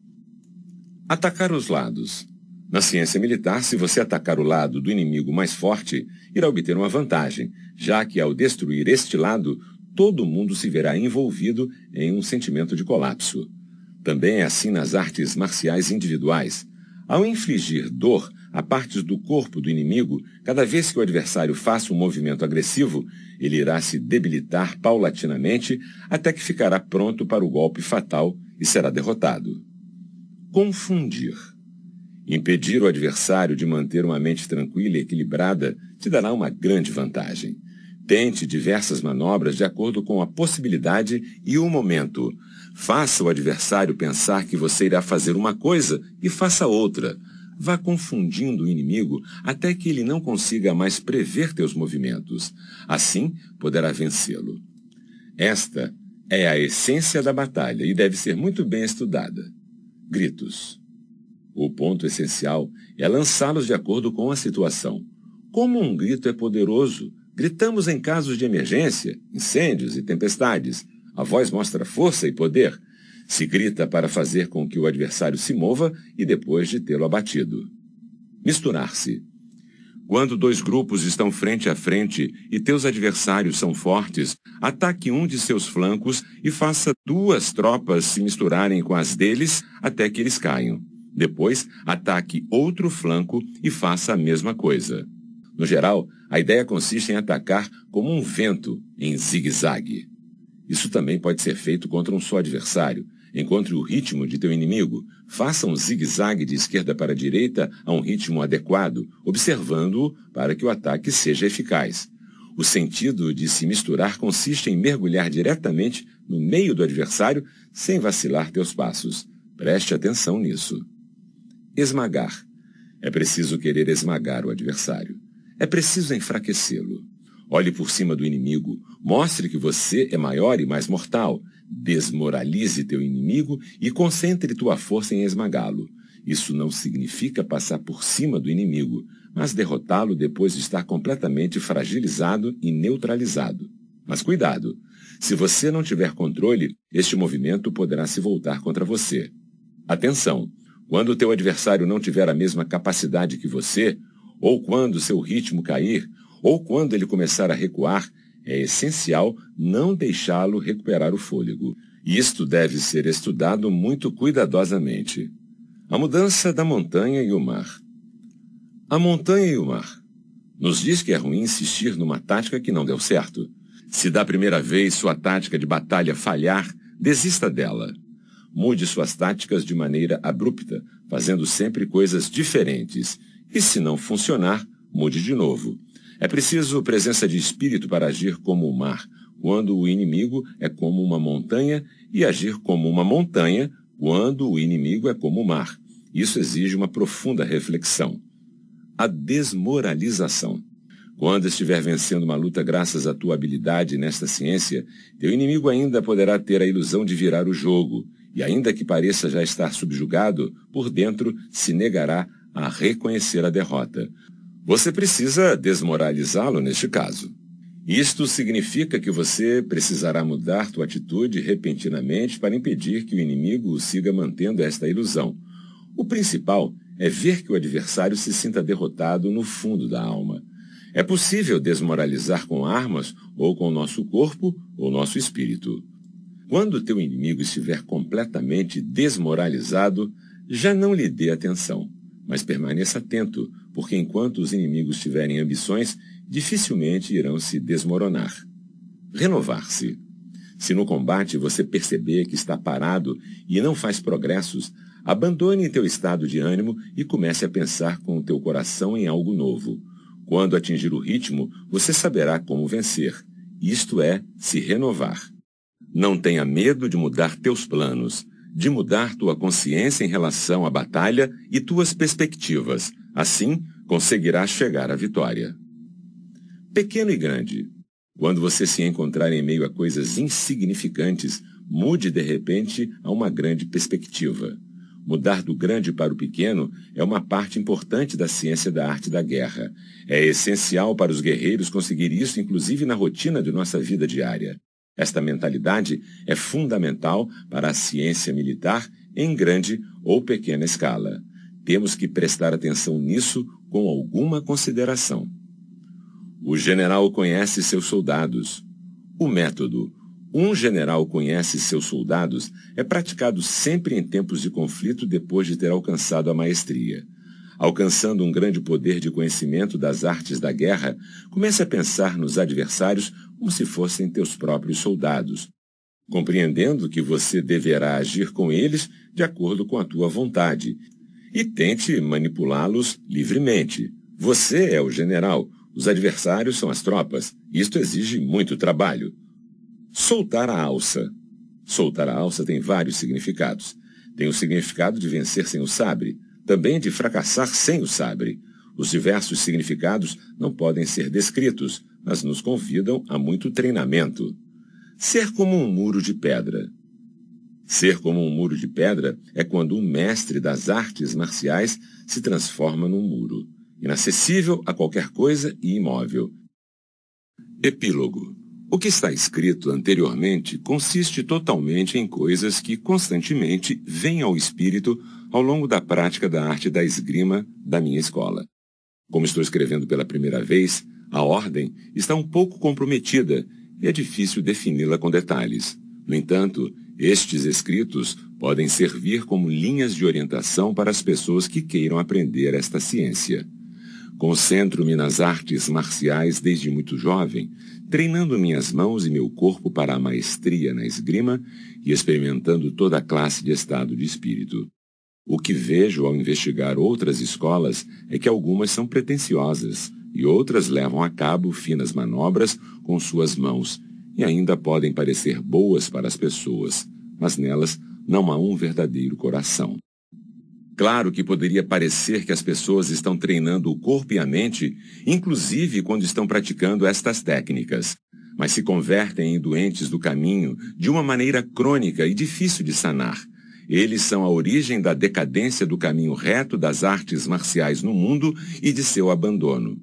[SPEAKER 1] Atacar os lados. Na ciência militar, se você atacar o lado do inimigo mais forte, irá obter uma vantagem, já que ao destruir este lado, todo mundo se verá envolvido em um sentimento de colapso. Também é assim nas artes marciais individuais. Ao infligir dor a partes do corpo do inimigo, cada vez que o adversário faça um movimento agressivo, ele irá se debilitar paulatinamente até que ficará pronto para o golpe fatal e será derrotado confundir. Impedir o adversário de manter uma mente tranquila e equilibrada te dará uma grande vantagem. Tente diversas manobras de acordo com a possibilidade e o momento. Faça o adversário pensar que você irá fazer uma coisa e faça outra. Vá confundindo o inimigo até que ele não consiga mais prever teus movimentos. Assim, poderá vencê-lo. Esta é a essência da batalha e deve ser muito bem estudada gritos. O ponto essencial é lançá-los de acordo com a situação. Como um grito é poderoso, gritamos em casos de emergência, incêndios e tempestades. A voz mostra força e poder. Se grita para fazer com que o adversário se mova e depois de tê-lo abatido. Misturar-se quando dois grupos estão frente a frente e teus adversários são fortes, ataque um de seus flancos e faça duas tropas se misturarem com as deles até que eles caiam. Depois, ataque outro flanco e faça a mesma coisa. No geral, a ideia consiste em atacar como um vento, em zigue-zague. Isso também pode ser feito contra um só adversário, Encontre o ritmo de teu inimigo. Faça um zigue-zague de esquerda para a direita a um ritmo adequado, observando-o para que o ataque seja eficaz. O sentido de se misturar consiste em mergulhar diretamente no meio do adversário sem vacilar teus passos. Preste atenção nisso. Esmagar. É preciso querer esmagar o adversário. É preciso enfraquecê-lo. Olhe por cima do inimigo. Mostre que você é maior e mais mortal. Desmoralize teu inimigo e concentre tua força em esmagá-lo. Isso não significa passar por cima do inimigo, mas derrotá-lo depois de estar completamente fragilizado e neutralizado. Mas cuidado! Se você não tiver controle, este movimento poderá se voltar contra você. Atenção! Quando o teu adversário não tiver a mesma capacidade que você, ou quando seu ritmo cair, ou quando ele começar a recuar, é essencial não deixá-lo recuperar o fôlego. Isto deve ser estudado muito cuidadosamente. A mudança da montanha e o mar. A montanha e o mar. Nos diz que é ruim insistir numa tática que não deu certo. Se da primeira vez sua tática de batalha falhar, desista dela. Mude suas táticas de maneira abrupta, fazendo sempre coisas diferentes. E se não funcionar, mude de novo. É preciso presença de espírito para agir como o mar, quando o inimigo é como uma montanha, e agir como uma montanha quando o inimigo é como o mar. Isso exige uma profunda reflexão. A desmoralização. Quando estiver vencendo uma luta graças à tua habilidade nesta ciência, teu inimigo ainda poderá ter a ilusão de virar o jogo, e ainda que pareça já estar subjugado, por dentro se negará a reconhecer a derrota. Você precisa desmoralizá-lo neste caso. Isto significa que você precisará mudar sua atitude repentinamente para impedir que o inimigo siga mantendo esta ilusão. O principal é ver que o adversário se sinta derrotado no fundo da alma. É possível desmoralizar com armas ou com nosso corpo ou nosso espírito. Quando teu inimigo estiver completamente desmoralizado, já não lhe dê atenção. Mas permaneça atento, porque enquanto os inimigos tiverem ambições, dificilmente irão se desmoronar. Renovar-se. Se no combate você perceber que está parado e não faz progressos, abandone teu estado de ânimo e comece a pensar com o teu coração em algo novo. Quando atingir o ritmo, você saberá como vencer. Isto é, se renovar. Não tenha medo de mudar teus planos de mudar tua consciência em relação à batalha e tuas perspectivas. Assim, conseguirás chegar à vitória. Pequeno e grande. Quando você se encontrar em meio a coisas insignificantes, mude de repente a uma grande perspectiva. Mudar do grande para o pequeno é uma parte importante da ciência da arte da guerra. É essencial para os guerreiros conseguir isso, inclusive na rotina de nossa vida diária. Esta mentalidade é fundamental para a ciência militar em grande ou pequena escala. Temos que prestar atenção nisso com alguma consideração. O general conhece seus soldados. O método um general conhece seus soldados é praticado sempre em tempos de conflito depois de ter alcançado a maestria. Alcançando um grande poder de conhecimento das artes da guerra, comece a pensar nos adversários como se fossem teus próprios soldados, compreendendo que você deverá agir com eles de acordo com a tua vontade, e tente manipulá-los livremente. Você é o general, os adversários são as tropas. Isto exige muito trabalho. Soltar a alça. Soltar a alça tem vários significados. Tem o significado de vencer sem o sabre, também de fracassar sem o sabre. Os diversos significados não podem ser descritos, mas nos convidam a muito treinamento. Ser como um muro de pedra. Ser como um muro de pedra é quando um mestre das artes marciais se transforma num muro, inacessível a qualquer coisa e imóvel. Epílogo. O que está escrito anteriormente consiste totalmente em coisas que constantemente vêm ao espírito ao longo da prática da arte da esgrima da minha escola. Como estou escrevendo pela primeira vez, a ordem está um pouco comprometida e é difícil defini-la com detalhes. No entanto, estes escritos podem servir como linhas de orientação para as pessoas que queiram aprender esta ciência. Concentro-me nas artes marciais desde muito jovem, treinando minhas mãos e meu corpo para a maestria na esgrima e experimentando toda a classe de estado de espírito. O que vejo ao investigar outras escolas é que algumas são pretensiosas, e outras levam a cabo finas manobras com suas mãos e ainda podem parecer boas para as pessoas, mas nelas não há um verdadeiro coração. Claro que poderia parecer que as pessoas estão treinando o corpo e a mente, inclusive quando estão praticando estas técnicas, mas se convertem em doentes do caminho de uma maneira crônica e difícil de sanar. Eles são a origem da decadência do caminho reto das artes marciais no mundo e de seu abandono.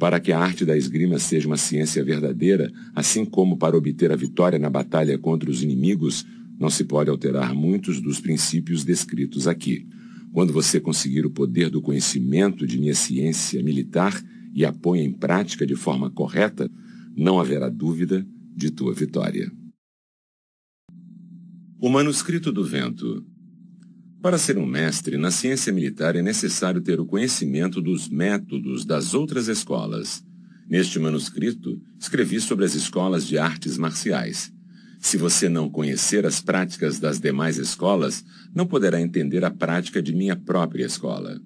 [SPEAKER 1] Para que a arte da esgrima seja uma ciência verdadeira, assim como para obter a vitória na batalha contra os inimigos, não se pode alterar muitos dos princípios descritos aqui. Quando você conseguir o poder do conhecimento de minha ciência militar e a põe em prática de forma correta, não haverá dúvida de tua vitória. O Manuscrito do Vento para ser um mestre na ciência militar é necessário ter o conhecimento dos métodos das outras escolas. Neste manuscrito, escrevi sobre as escolas de artes marciais. Se você não conhecer as práticas das demais escolas, não poderá entender a prática de minha própria escola.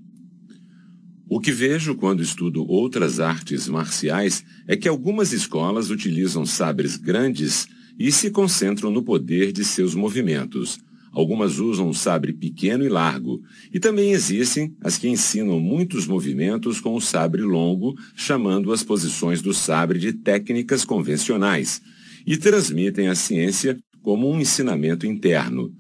[SPEAKER 1] O que vejo quando estudo outras artes marciais é que algumas escolas utilizam sabres grandes e se concentram no poder de seus movimentos, Algumas usam um sabre pequeno e largo, e também existem as que ensinam muitos movimentos com o sabre longo, chamando as posições do sabre de técnicas convencionais, e transmitem a ciência como um ensinamento interno.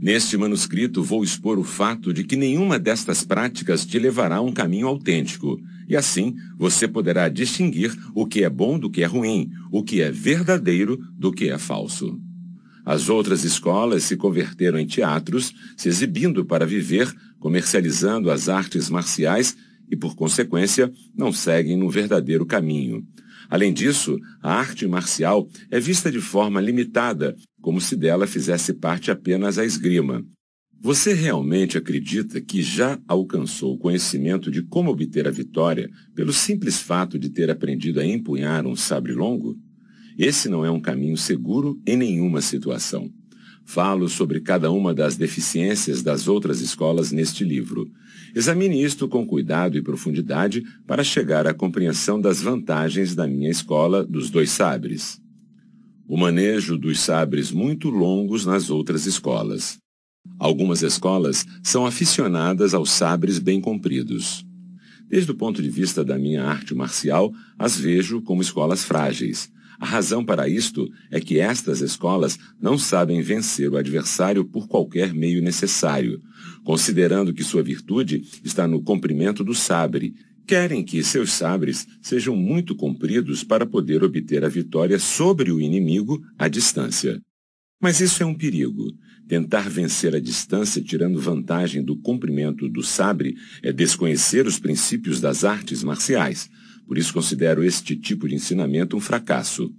[SPEAKER 1] Neste manuscrito vou expor o fato de que nenhuma destas práticas te levará a um caminho autêntico, e assim você poderá distinguir o que é bom do que é ruim, o que é verdadeiro do que é falso. As outras escolas se converteram em teatros, se exibindo para viver, comercializando as artes marciais e, por consequência, não seguem no verdadeiro caminho. Além disso, a arte marcial é vista de forma limitada, como se dela fizesse parte apenas a esgrima. Você realmente acredita que já alcançou o conhecimento de como obter a vitória pelo simples fato de ter aprendido a empunhar um sabre longo? Esse não é um caminho seguro em nenhuma situação. Falo sobre cada uma das deficiências das outras escolas neste livro. Examine isto com cuidado e profundidade para chegar à compreensão das vantagens da minha escola dos dois sabres. O manejo dos sabres muito longos nas outras escolas. Algumas escolas são aficionadas aos sabres bem compridos. Desde o ponto de vista da minha arte marcial, as vejo como escolas frágeis. A razão para isto é que estas escolas não sabem vencer o adversário por qualquer meio necessário, considerando que sua virtude está no comprimento do sabre. Querem que seus sabres sejam muito compridos para poder obter a vitória sobre o inimigo à distância. Mas isso é um perigo. Tentar vencer a distância tirando vantagem do comprimento do sabre é desconhecer os princípios das artes marciais. Por isso considero este tipo de ensinamento um fracasso.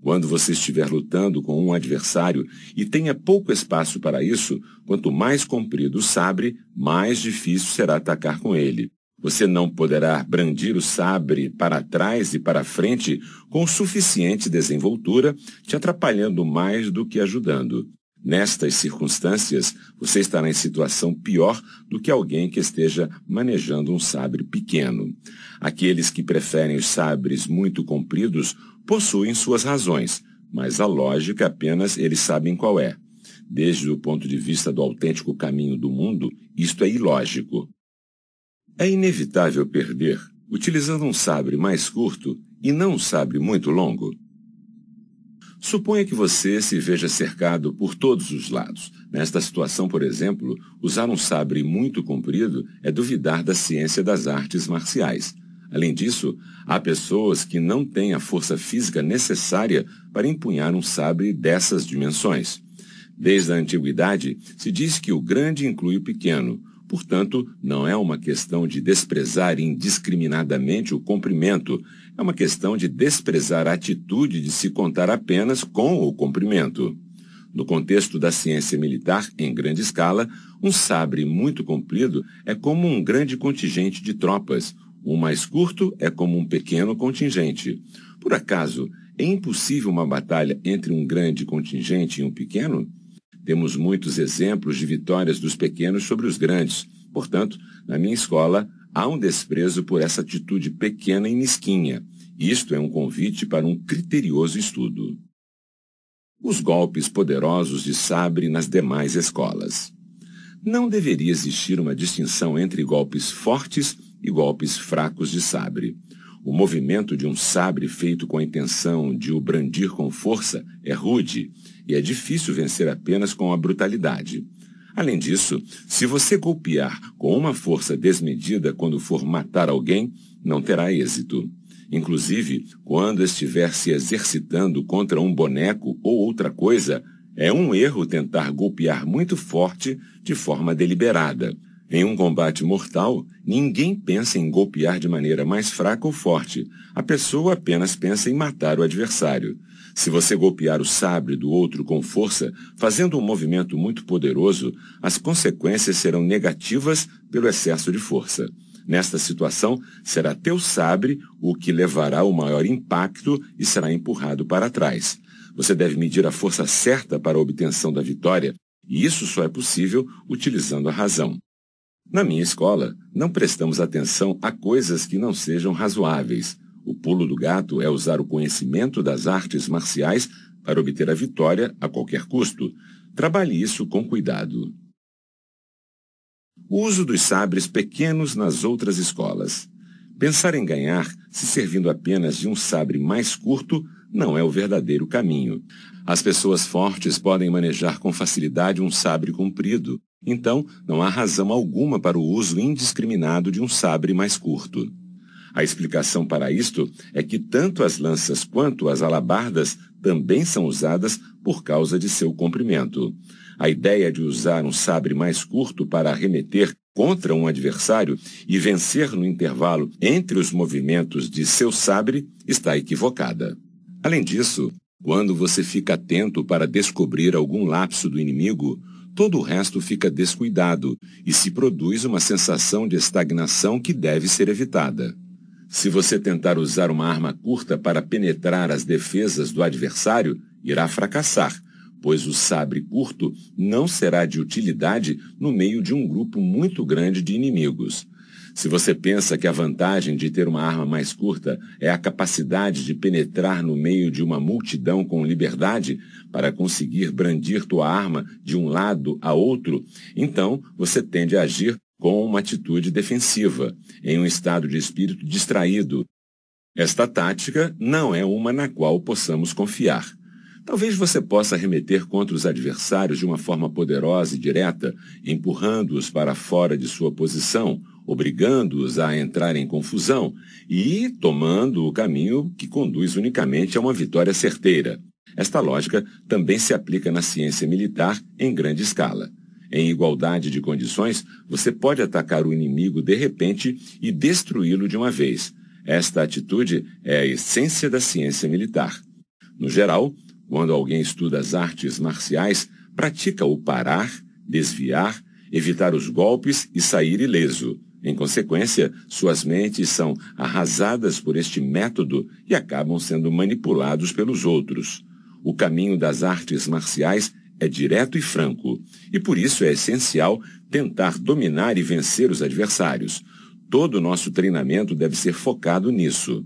[SPEAKER 1] Quando você estiver lutando com um adversário e tenha pouco espaço para isso, quanto mais comprido o sabre, mais difícil será atacar com ele. Você não poderá brandir o sabre para trás e para frente com suficiente desenvoltura, te atrapalhando mais do que ajudando. Nestas circunstâncias, você estará em situação pior do que alguém que esteja manejando um sabre pequeno. Aqueles que preferem os sabres muito compridos possuem suas razões, mas a lógica apenas eles sabem qual é. Desde o ponto de vista do autêntico caminho do mundo, isto é ilógico. É inevitável perder utilizando um sabre mais curto e não um sabre muito longo. Suponha que você se veja cercado por todos os lados. Nesta situação, por exemplo, usar um sabre muito comprido é duvidar da ciência das artes marciais. Além disso, há pessoas que não têm a força física necessária para empunhar um sabre dessas dimensões. Desde a antiguidade, se diz que o grande inclui o pequeno. Portanto, não é uma questão de desprezar indiscriminadamente o comprimento, é uma questão de desprezar a atitude de se contar apenas com o comprimento. No contexto da ciência militar, em grande escala, um sabre muito comprido é como um grande contingente de tropas. Um mais curto é como um pequeno contingente. Por acaso, é impossível uma batalha entre um grande contingente e um pequeno? Temos muitos exemplos de vitórias dos pequenos sobre os grandes. Portanto, na minha escola, Há um desprezo por essa atitude pequena e mesquinha. Isto é um convite para um criterioso estudo. Os golpes poderosos de sabre nas demais escolas. Não deveria existir uma distinção entre golpes fortes e golpes fracos de sabre. O movimento de um sabre feito com a intenção de o brandir com força é rude e é difícil vencer apenas com a brutalidade. Além disso, se você golpear com uma força desmedida quando for matar alguém, não terá êxito. Inclusive, quando estiver se exercitando contra um boneco ou outra coisa, é um erro tentar golpear muito forte de forma deliberada. Em um combate mortal, ninguém pensa em golpear de maneira mais fraca ou forte. A pessoa apenas pensa em matar o adversário. Se você golpear o sabre do outro com força, fazendo um movimento muito poderoso, as consequências serão negativas pelo excesso de força. Nesta situação, será teu sabre o que levará o maior impacto e será empurrado para trás. Você deve medir a força certa para a obtenção da vitória, e isso só é possível utilizando a razão. Na minha escola, não prestamos atenção a coisas que não sejam razoáveis. O pulo do gato é usar o conhecimento das artes marciais para obter a vitória a qualquer custo. Trabalhe isso com cuidado. O uso dos sabres pequenos nas outras escolas. Pensar em ganhar se servindo apenas de um sabre mais curto não é o verdadeiro caminho. As pessoas fortes podem manejar com facilidade um sabre comprido, então não há razão alguma para o uso indiscriminado de um sabre mais curto. A explicação para isto é que tanto as lanças quanto as alabardas também são usadas por causa de seu comprimento. A ideia de usar um sabre mais curto para arremeter contra um adversário e vencer no intervalo entre os movimentos de seu sabre está equivocada. Além disso, quando você fica atento para descobrir algum lapso do inimigo, todo o resto fica descuidado e se produz uma sensação de estagnação que deve ser evitada. Se você tentar usar uma arma curta para penetrar as defesas do adversário, irá fracassar, pois o sabre curto não será de utilidade no meio de um grupo muito grande de inimigos. Se você pensa que a vantagem de ter uma arma mais curta é a capacidade de penetrar no meio de uma multidão com liberdade para conseguir brandir tua arma de um lado a outro, então você tende a agir com uma atitude defensiva, em um estado de espírito distraído. Esta tática não é uma na qual possamos confiar. Talvez você possa remeter contra os adversários de uma forma poderosa e direta, empurrando-os para fora de sua posição, obrigando-os a entrar em confusão e tomando o caminho que conduz unicamente a uma vitória certeira. Esta lógica também se aplica na ciência militar em grande escala. Em igualdade de condições, você pode atacar o inimigo de repente e destruí-lo de uma vez. Esta atitude é a essência da ciência militar. No geral, quando alguém estuda as artes marciais, pratica o parar, desviar, evitar os golpes e sair ileso. Em consequência, suas mentes são arrasadas por este método e acabam sendo manipulados pelos outros. O caminho das artes marciais é direto e franco, e por isso é essencial tentar dominar e vencer os adversários. Todo o nosso treinamento deve ser focado nisso.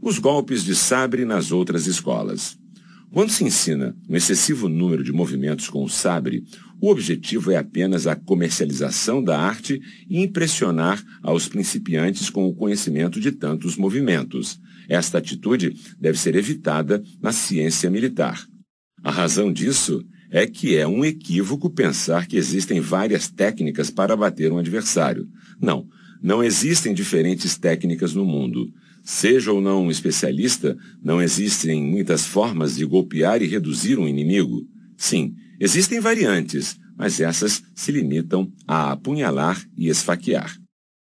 [SPEAKER 1] Os golpes de sabre nas outras escolas. Quando se ensina um excessivo número de movimentos com o sabre, o objetivo é apenas a comercialização da arte e impressionar aos principiantes com o conhecimento de tantos movimentos. Esta atitude deve ser evitada na ciência militar. A razão disso é que é um equívoco pensar que existem várias técnicas para bater um adversário. Não, não existem diferentes técnicas no mundo. Seja ou não um especialista, não existem muitas formas de golpear e reduzir um inimigo. Sim, existem variantes, mas essas se limitam a apunhalar e esfaquear.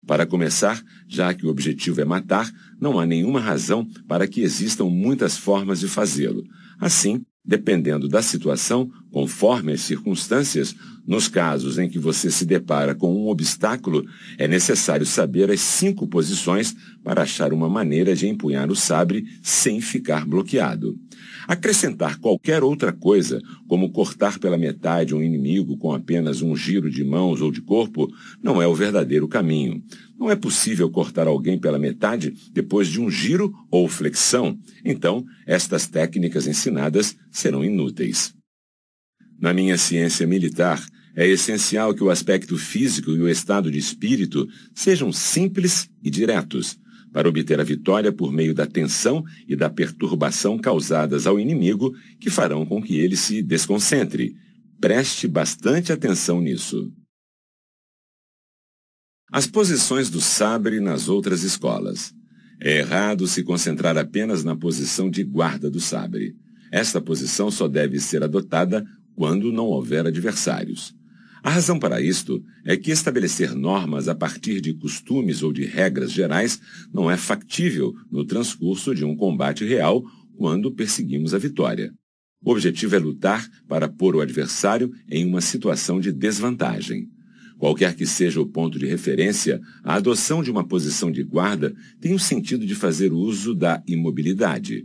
[SPEAKER 1] Para começar, já que o objetivo é matar, não há nenhuma razão para que existam muitas formas de fazê-lo. Assim, dependendo da situação, conforme as circunstâncias, nos casos em que você se depara com um obstáculo, é necessário saber as cinco posições para achar uma maneira de empunhar o sabre sem ficar bloqueado. Acrescentar qualquer outra coisa, como cortar pela metade um inimigo com apenas um giro de mãos ou de corpo, não é o verdadeiro caminho. Não é possível cortar alguém pela metade depois de um giro ou flexão. Então, estas técnicas ensinadas serão inúteis. Na minha ciência militar, é essencial que o aspecto físico e o estado de espírito sejam simples e diretos para obter a vitória por meio da tensão e da perturbação causadas ao inimigo, que farão com que ele se desconcentre. Preste bastante atenção nisso. As posições do sabre nas outras escolas. É errado se concentrar apenas na posição de guarda do sabre. Esta posição só deve ser adotada quando não houver adversários. A razão para isto é que estabelecer normas a partir de costumes ou de regras gerais não é factível no transcurso de um combate real quando perseguimos a vitória. O objetivo é lutar para pôr o adversário em uma situação de desvantagem. Qualquer que seja o ponto de referência, a adoção de uma posição de guarda tem o sentido de fazer uso da imobilidade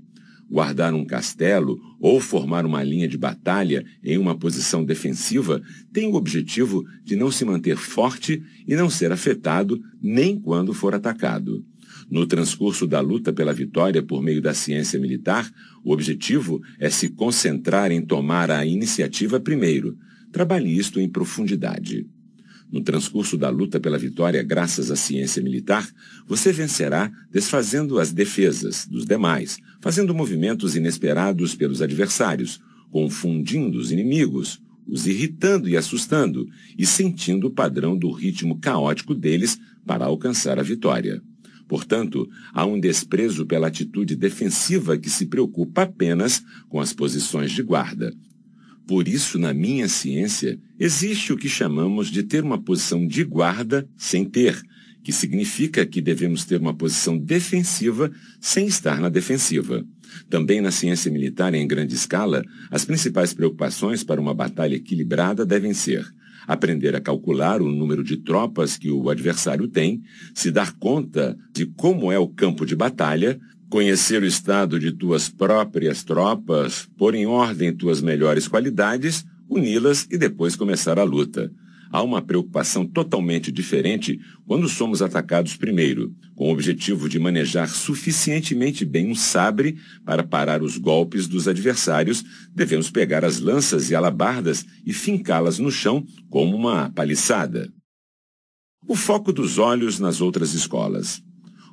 [SPEAKER 1] guardar um castelo ou formar uma linha de batalha em uma posição defensiva tem o objetivo de não se manter forte e não ser afetado nem quando for atacado. No transcurso da luta pela vitória por meio da ciência militar, o objetivo é se concentrar em tomar a iniciativa primeiro. Trabalhe isto em profundidade. No transcurso da luta pela vitória graças à ciência militar, você vencerá desfazendo as defesas dos demais, fazendo movimentos inesperados pelos adversários, confundindo os inimigos, os irritando e assustando, e sentindo o padrão do ritmo caótico deles para alcançar a vitória. Portanto, há um desprezo pela atitude defensiva que se preocupa apenas com as posições de guarda, por isso, na minha ciência, existe o que chamamos de ter uma posição de guarda sem ter, que significa que devemos ter uma posição defensiva sem estar na defensiva. Também na ciência militar em grande escala, as principais preocupações para uma batalha equilibrada devem ser aprender a calcular o número de tropas que o adversário tem, se dar conta de como é o campo de batalha, Conhecer o estado de tuas próprias tropas, pôr em ordem tuas melhores qualidades, uni-las e depois começar a luta. Há uma preocupação totalmente diferente quando somos atacados primeiro, com o objetivo de manejar suficientemente bem um sabre para parar os golpes dos adversários, devemos pegar as lanças e alabardas e fincá-las no chão como uma paliçada. O foco dos olhos nas outras escolas.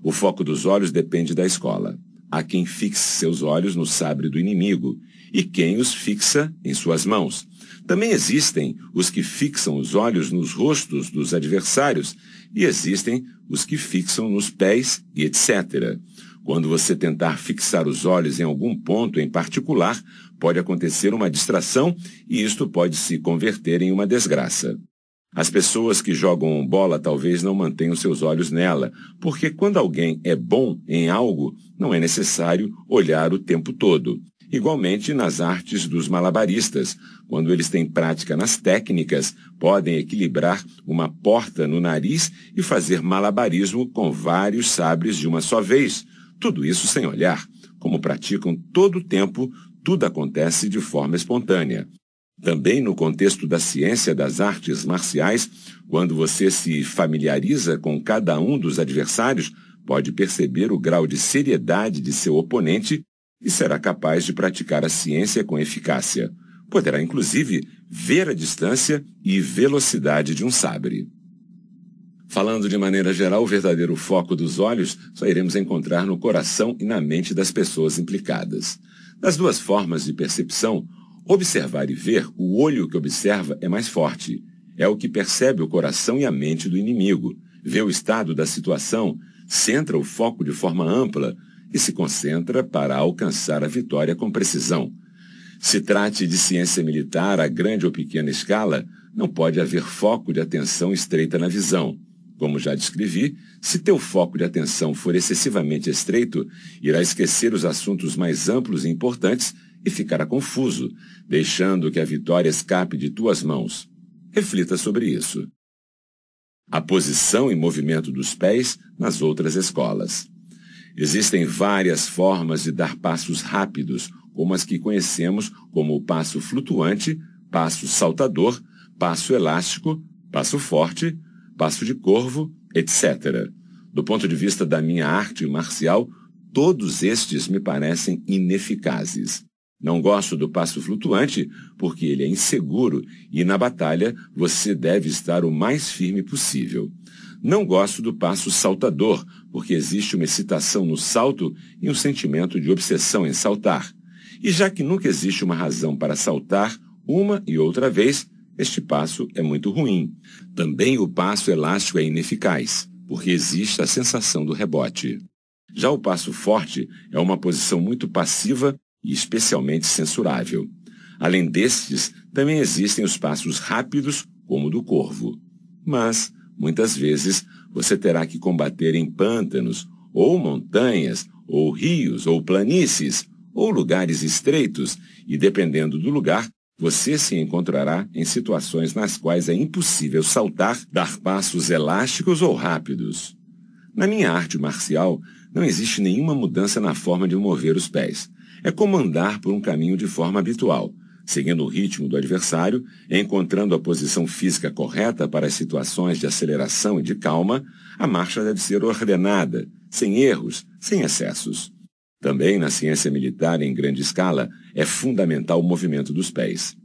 [SPEAKER 1] O foco dos olhos depende da escola. Há quem fixe seus olhos no sabre do inimigo e quem os fixa em suas mãos. Também existem os que fixam os olhos nos rostos dos adversários e existem os que fixam nos pés e etc. Quando você tentar fixar os olhos em algum ponto em particular, pode acontecer uma distração e isto pode se converter em uma desgraça. As pessoas que jogam bola talvez não mantenham seus olhos nela, porque quando alguém é bom em algo, não é necessário olhar o tempo todo. Igualmente nas artes dos malabaristas, quando eles têm prática nas técnicas, podem equilibrar uma porta no nariz e fazer malabarismo com vários sabres de uma só vez. Tudo isso sem olhar. Como praticam todo o tempo, tudo acontece de forma espontânea. Também no contexto da ciência das artes marciais, quando você se familiariza com cada um dos adversários, pode perceber o grau de seriedade de seu oponente e será capaz de praticar a ciência com eficácia. Poderá, inclusive, ver a distância e velocidade de um sabre. Falando de maneira geral, o verdadeiro foco dos olhos só iremos encontrar no coração e na mente das pessoas implicadas. Das duas formas de percepção, Observar e ver, o olho que observa é mais forte. É o que percebe o coração e a mente do inimigo, vê o estado da situação, centra o foco de forma ampla e se concentra para alcançar a vitória com precisão. Se trate de ciência militar a grande ou pequena escala, não pode haver foco de atenção estreita na visão. Como já descrevi, se teu foco de atenção for excessivamente estreito, irá esquecer os assuntos mais amplos e importantes e ficará confuso, deixando que a vitória escape de tuas mãos. Reflita sobre isso. A posição e movimento dos pés nas outras escolas. Existem várias formas de dar passos rápidos, como as que conhecemos como o passo flutuante, passo saltador, passo elástico, passo forte, passo de corvo, etc. Do ponto de vista da minha arte marcial, todos estes me parecem ineficazes. Não gosto do passo flutuante porque ele é inseguro e na batalha você deve estar o mais firme possível. Não gosto do passo saltador porque existe uma excitação no salto e um sentimento de obsessão em saltar. E já que nunca existe uma razão para saltar uma e outra vez, este passo é muito ruim. Também o passo elástico é ineficaz porque existe a sensação do rebote. Já o passo forte é uma posição muito passiva e especialmente censurável. Além destes, também existem os passos rápidos, como o do corvo. Mas, muitas vezes, você terá que combater em pântanos, ou montanhas, ou rios, ou planícies, ou lugares estreitos, e dependendo do lugar, você se encontrará em situações nas quais é impossível saltar, dar passos elásticos ou rápidos. Na minha arte marcial, não existe nenhuma mudança na forma de mover os pés é como andar por um caminho de forma habitual, seguindo o ritmo do adversário, encontrando a posição física correta para as situações de aceleração e de calma, a marcha deve ser ordenada, sem erros, sem excessos. Também na ciência militar em grande escala é fundamental o movimento dos pés.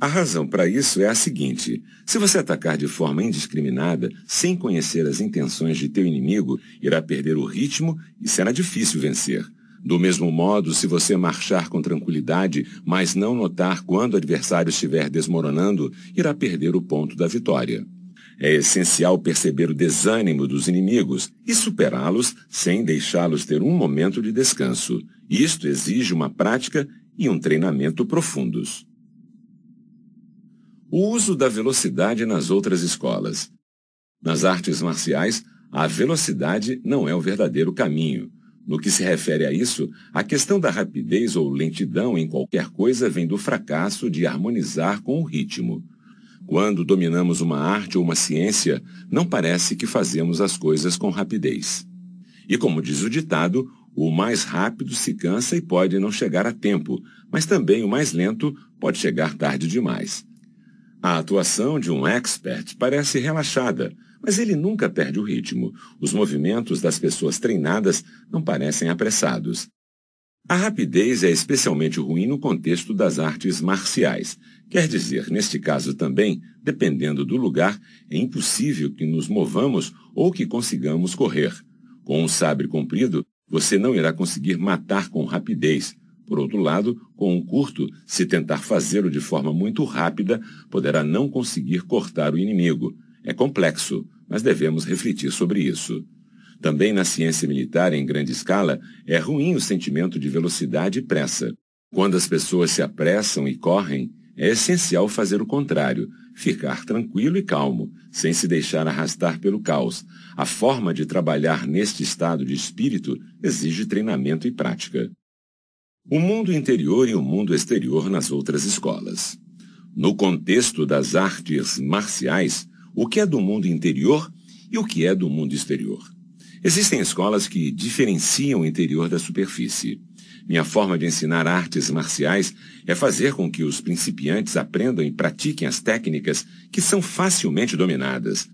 [SPEAKER 1] A razão para isso é a seguinte: se você atacar de forma indiscriminada, sem conhecer as intenções de teu inimigo, irá perder o ritmo e será difícil vencer. Do mesmo modo, se você marchar com tranquilidade, mas não notar quando o adversário estiver desmoronando, irá perder o ponto da vitória. É essencial perceber o desânimo dos inimigos e superá-los sem deixá-los ter um momento de descanso. Isto exige uma prática e um treinamento profundos. O uso da velocidade nas outras escolas. Nas artes marciais, a velocidade não é o verdadeiro caminho. No que se refere a isso, a questão da rapidez ou lentidão em qualquer coisa vem do fracasso de harmonizar com o ritmo. Quando dominamos uma arte ou uma ciência, não parece que fazemos as coisas com rapidez. E como diz o ditado, o mais rápido se cansa e pode não chegar a tempo, mas também o mais lento pode chegar tarde demais. A atuação de um expert parece relaxada, mas ele nunca perde o ritmo. Os movimentos das pessoas treinadas não parecem apressados. A rapidez é especialmente ruim no contexto das artes marciais. Quer dizer, neste caso também, dependendo do lugar, é impossível que nos movamos ou que consigamos correr. Com um sabre comprido, você não irá conseguir matar com rapidez. Por outro lado, com um curto, se tentar fazê-lo de forma muito rápida, poderá não conseguir cortar o inimigo. É complexo, mas devemos refletir sobre isso. Também na ciência militar em grande escala, é ruim o sentimento de velocidade e pressa. Quando as pessoas se apressam e correm, é essencial fazer o contrário, ficar tranquilo e calmo, sem se deixar arrastar pelo caos. A forma de trabalhar neste estado de espírito exige treinamento e prática. O mundo interior e o mundo exterior nas outras escolas. No contexto das artes marciais, o que é do mundo interior e o que é do mundo exterior. Existem escolas que diferenciam o interior da superfície. Minha forma de ensinar artes marciais é fazer com que os principiantes aprendam e pratiquem as técnicas que são facilmente dominadas,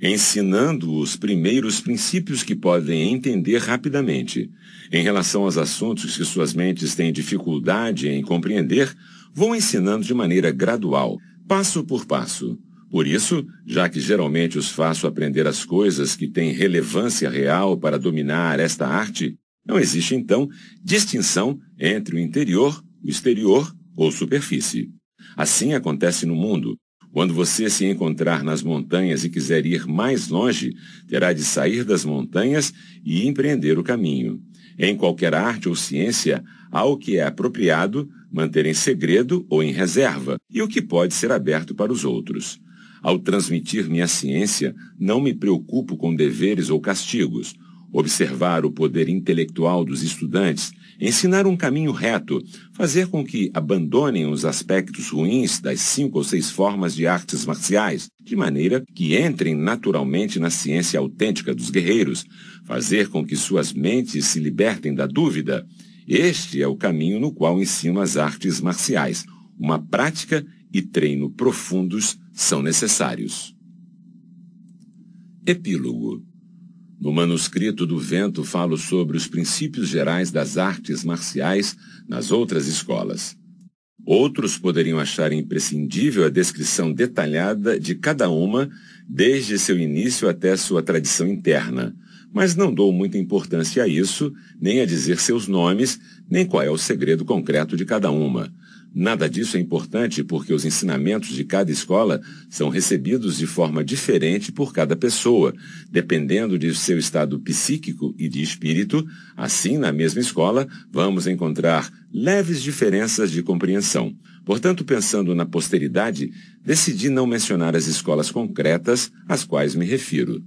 [SPEAKER 1] ensinando os primeiros princípios que podem entender rapidamente. Em relação aos assuntos que suas mentes têm dificuldade em compreender, vou ensinando de maneira gradual, passo por passo. Por isso, já que geralmente os faço aprender as coisas que têm relevância real para dominar esta arte, não existe, então, distinção entre o interior, o exterior ou superfície. Assim acontece no mundo. Quando você se encontrar nas montanhas e quiser ir mais longe, terá de sair das montanhas e empreender o caminho. Em qualquer arte ou ciência, há o que é apropriado manter em segredo ou em reserva e o que pode ser aberto para os outros. Ao transmitir minha ciência, não me preocupo com deveres ou castigos. Observar o poder intelectual dos estudantes, ensinar um caminho reto, fazer com que abandonem os aspectos ruins das cinco ou seis formas de artes marciais, de maneira que entrem naturalmente na ciência autêntica dos guerreiros, fazer com que suas mentes se libertem da dúvida. Este é o caminho no qual ensino as artes marciais, uma prática e treino profundos são necessários. Epílogo No manuscrito do Vento falo sobre os princípios gerais das artes marciais nas outras escolas. Outros poderiam achar imprescindível a descrição detalhada de cada uma, desde seu início até sua tradição interna, mas não dou muita importância a isso, nem a dizer seus nomes, nem qual é o segredo concreto de cada uma. Nada disso é importante porque os ensinamentos de cada escola são recebidos de forma diferente por cada pessoa, dependendo de seu estado psíquico e de espírito. Assim, na mesma escola, vamos encontrar leves diferenças de compreensão. Portanto, pensando na posteridade, decidi não mencionar as escolas concretas às quais me refiro.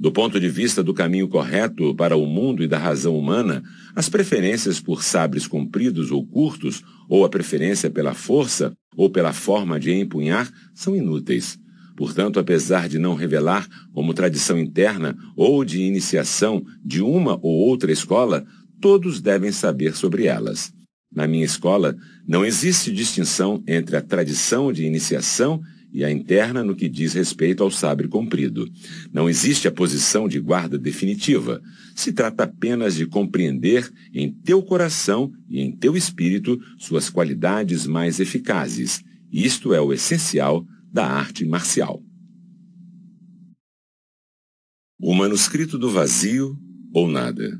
[SPEAKER 1] Do ponto de vista do caminho correto para o mundo e da razão humana, as preferências por sabres compridos ou curtos, ou a preferência pela força ou pela forma de empunhar, são inúteis. Portanto, apesar de não revelar, como tradição interna ou de iniciação de uma ou outra escola, todos devem saber sobre elas. Na minha escola, não existe distinção entre a tradição de iniciação e a interna no que diz respeito ao sabre comprido. Não existe a posição de guarda definitiva. Se trata apenas de compreender em teu coração e em teu espírito suas qualidades mais eficazes. Isto é o essencial da arte marcial. O manuscrito do vazio ou nada.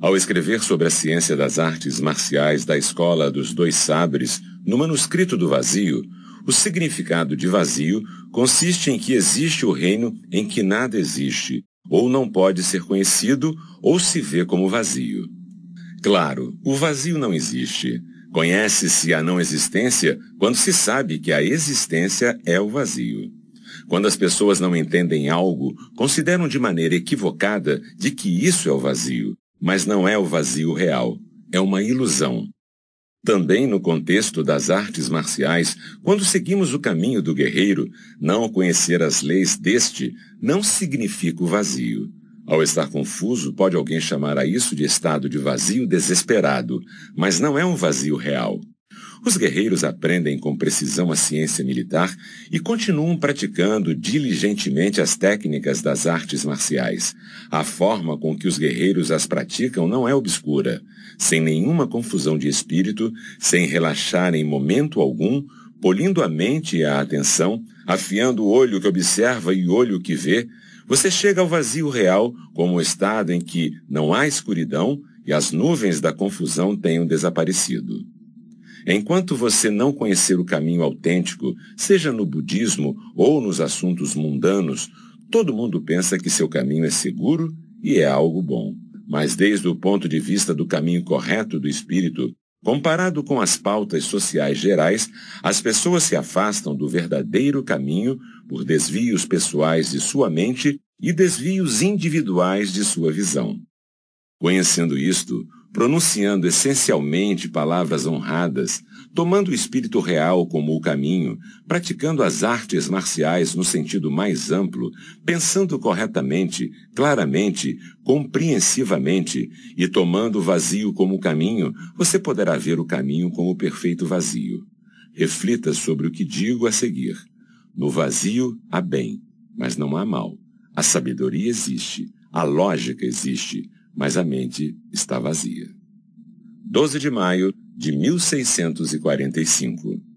[SPEAKER 1] Ao escrever sobre a ciência das artes marciais da Escola dos Dois Sabres, no manuscrito do vazio, o significado de vazio consiste em que existe o reino em que nada existe, ou não pode ser conhecido, ou se vê como vazio. Claro, o vazio não existe. Conhece-se a não existência quando se sabe que a existência é o vazio. Quando as pessoas não entendem algo, consideram de maneira equivocada de que isso é o vazio, mas não é o vazio real, é uma ilusão. Também no contexto das artes marciais, quando seguimos o caminho do guerreiro, não conhecer as leis deste não significa o vazio. Ao estar confuso, pode alguém chamar a isso de estado de vazio desesperado, mas não é um vazio real. Os guerreiros aprendem com precisão a ciência militar e continuam praticando diligentemente as técnicas das artes marciais. A forma com que os guerreiros as praticam não é obscura. Sem nenhuma confusão de espírito, sem relaxar em momento algum, polindo a mente e a atenção, afiando o olho que observa e o olho que vê, você chega ao vazio real como o estado em que não há escuridão e as nuvens da confusão tenham desaparecido. Enquanto você não conhecer o caminho autêntico, seja no budismo ou nos assuntos mundanos, todo mundo pensa que seu caminho é seguro e é algo bom. Mas desde o ponto de vista do caminho correto do espírito, comparado com as pautas sociais gerais, as pessoas se afastam do verdadeiro caminho por desvios pessoais de sua mente e desvios individuais de sua visão. Conhecendo isto, pronunciando essencialmente palavras honradas, tomando o espírito real como o caminho, praticando as artes marciais no sentido mais amplo, pensando corretamente, claramente, compreensivamente e tomando o vazio como caminho, você poderá ver o caminho como o perfeito vazio. Reflita sobre o que digo a seguir. No vazio há bem, mas não há mal. A sabedoria existe, a lógica existe, mas a mente está vazia. 12 de maio de 1645